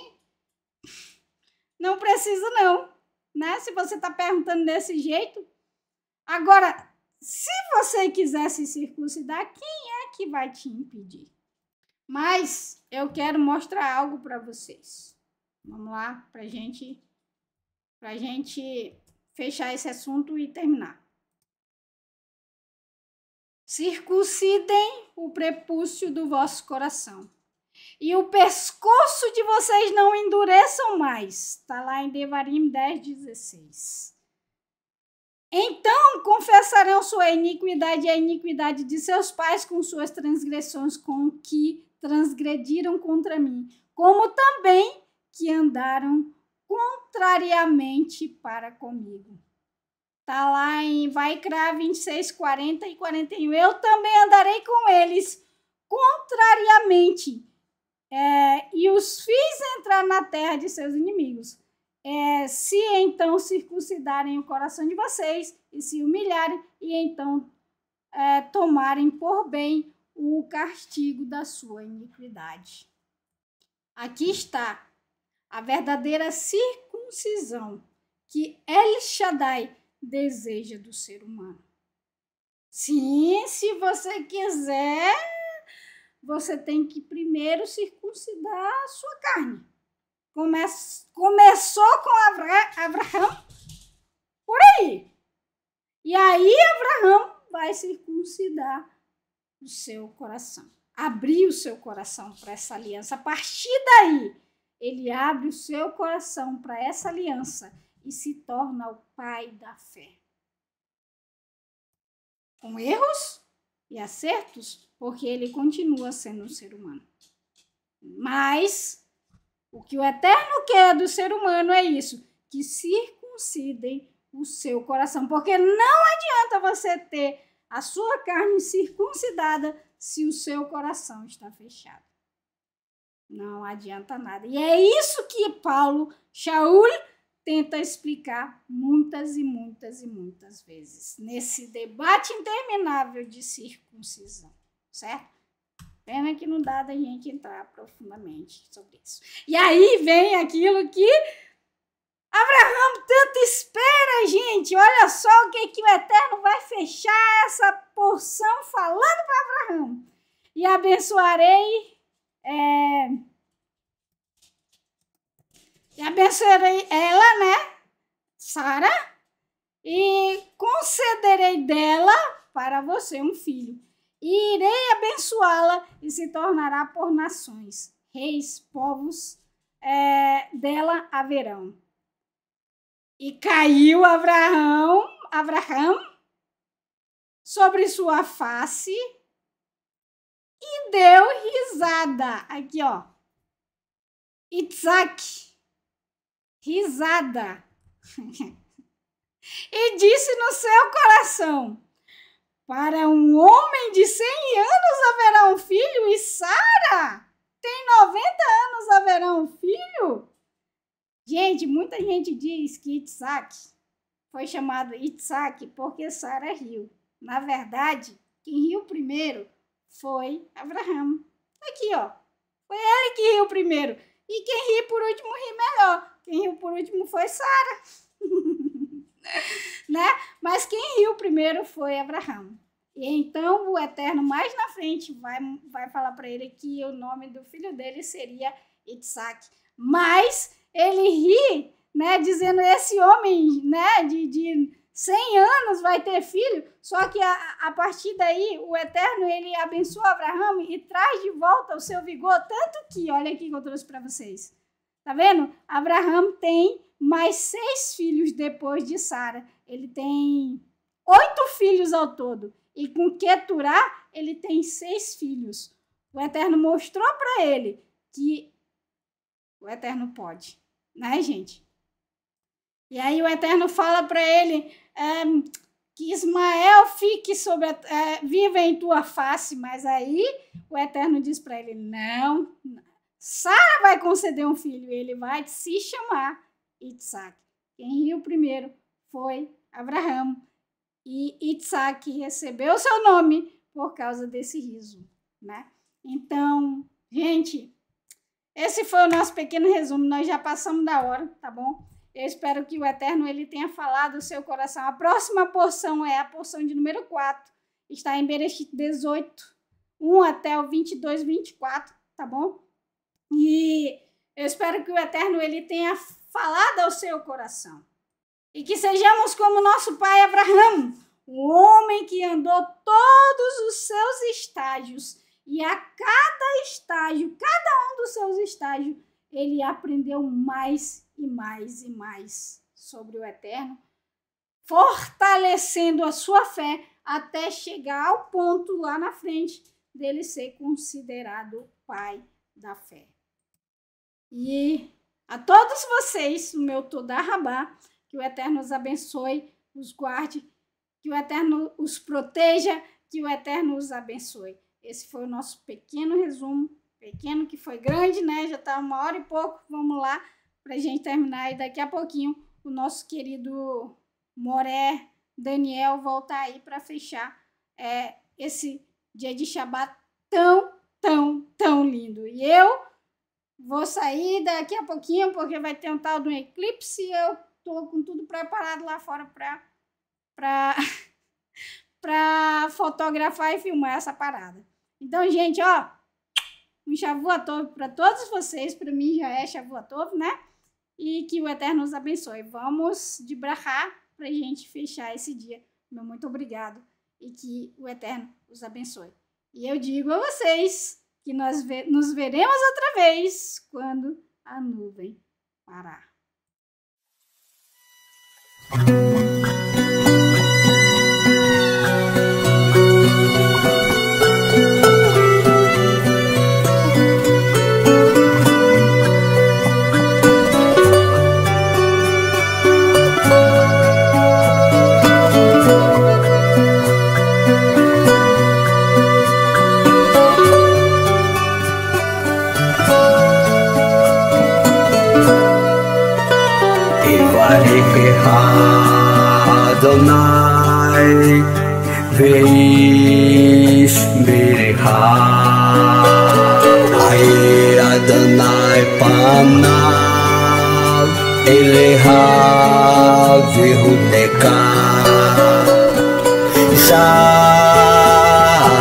não precisa, não. Né? Se você está perguntando desse jeito. Agora, se você quiser se circuncidar, quem é que vai te impedir? Mas eu quero mostrar algo para vocês. Vamos lá, para gente, a gente fechar esse assunto e terminar. Circuncidem o prepúcio do vosso coração. E o pescoço de vocês não endureçam mais. Está lá em Devarim 10, 16. Então confessarão sua iniquidade e a iniquidade de seus pais com suas transgressões com que transgrediram contra mim, como também que andaram contrariamente para comigo. Tá lá em Vaicra 26, 40 e 41. Eu também andarei com eles contrariamente é, e os fiz entrar na terra de seus inimigos. É, se então circuncidarem o coração de vocês e se humilharem, e então é, tomarem por bem o castigo da sua iniquidade. Aqui está a verdadeira circuncisão que El Shaddai deseja do ser humano. Sim, se você quiser, você tem que primeiro circuncidar a sua carne Come começou com Abra Abraão por aí. E aí Abraão vai circuncidar o seu coração. Abrir o seu coração para essa aliança. A partir daí, ele abre o seu coração para essa aliança e se torna o pai da fé. Com erros e acertos, porque ele continua sendo um ser humano. Mas o que o Eterno quer do ser humano é isso, que circuncidem o seu coração, porque não adianta você ter a sua carne circuncidada se o seu coração está fechado. Não adianta nada. E é isso que Paulo Shaul tenta explicar muitas e muitas e muitas vezes nesse debate interminável de circuncisão, certo? Pena que não dá da gente entrar profundamente sobre isso. E aí vem aquilo que Abraão tanto espera, gente. Olha só o que, que o Eterno vai fechar essa porção falando para Abraão. E abençoarei. É... E abençoarei ela, né? Sara. E concederei dela para você um filho e irei abençoá-la e se tornará por nações. Reis, povos é, dela haverão. E caiu Abraão, Abraão sobre sua face e deu risada. Aqui, ó. Isaac, risada. e disse no seu coração: para um homem de 100 anos haverá um filho e Sara tem 90 anos haverá um filho? Gente, muita gente diz que Isaac foi chamado Isaac porque Sara riu. Na verdade, quem riu primeiro foi Abraham. Aqui, ó. Foi ele que riu primeiro. E quem ri por último ri melhor. Quem riu por último foi Sara. né? Mas quem riu primeiro foi Abraão. E então o Eterno mais na frente vai, vai falar para ele que o nome do filho dele seria Isaac. Mas ele ri, né, dizendo esse homem, né, de, de 100 anos vai ter filho, só que a, a partir daí o Eterno ele abençoa Abraão e traz de volta o seu vigor, tanto que, olha aqui que eu trouxe para vocês. Tá vendo? Abraão tem mais seis filhos depois de Sara. Ele tem oito filhos ao todo. E com Keturá, ele tem seis filhos. O Eterno mostrou para ele que o Eterno pode, né, gente? E aí o Eterno fala para ele é, que Ismael fique sobre, é, viva em tua face, mas aí o Eterno diz para ele, não, Sara vai conceder um filho, ele vai se chamar Isaac. Quem riu primeiro foi Abraão. E Isaac recebeu seu nome por causa desse riso. Né? Então, gente, esse foi o nosso pequeno resumo. Nós já passamos da hora, tá bom? Eu espero que o Eterno ele tenha falado o seu coração. A próxima porção é a porção de número 4. Está em Bereshit 18, 1 até o 22, 24, tá bom? E eu espero que o Eterno ele tenha falada ao seu coração. E que sejamos como nosso pai Abraão, um homem que andou todos os seus estágios, e a cada estágio, cada um dos seus estágios, ele aprendeu mais e mais e mais sobre o eterno, fortalecendo a sua fé até chegar ao ponto lá na frente dele ser considerado pai da fé. E a todos vocês, no meu Todarrabá, que o Eterno os abençoe, os guarde, que o Eterno os proteja, que o Eterno os abençoe. Esse foi o nosso pequeno resumo, pequeno que foi grande, né? Já está uma hora e pouco. Vamos lá para a gente terminar e daqui a pouquinho o nosso querido Moré Daniel voltar aí para fechar é, esse dia de Shabat tão, tão, tão lindo. E eu Vou sair daqui a pouquinho, porque vai ter um tal de um eclipse e eu estou com tudo preparado lá fora para para fotografar e filmar essa parada. Então, gente, ó, um chavu a todo para todos vocês, para mim já é chavu a todo, né? E que o Eterno nos abençoe. Vamos de brahá para a gente fechar esse dia. Meu muito obrigado e que o Eterno os abençoe. E eu digo a vocês, que nós ve nos veremos outra vez quando a nuvem parar. Adonai Veish Bircha Hair Adonai Panav Eleha Vihudeka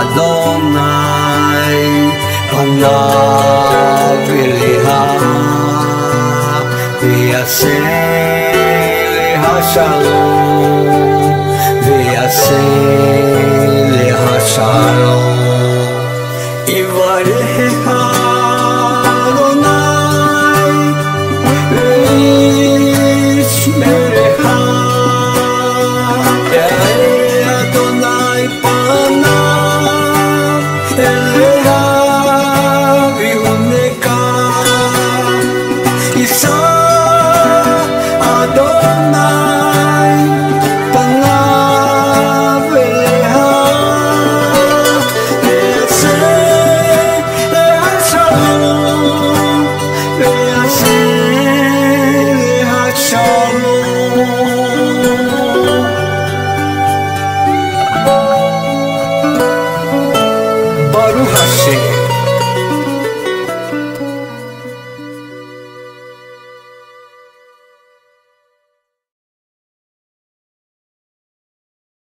Adonai Panav Eleha Viyaseh Shalom, Ve Asen Le Shalom.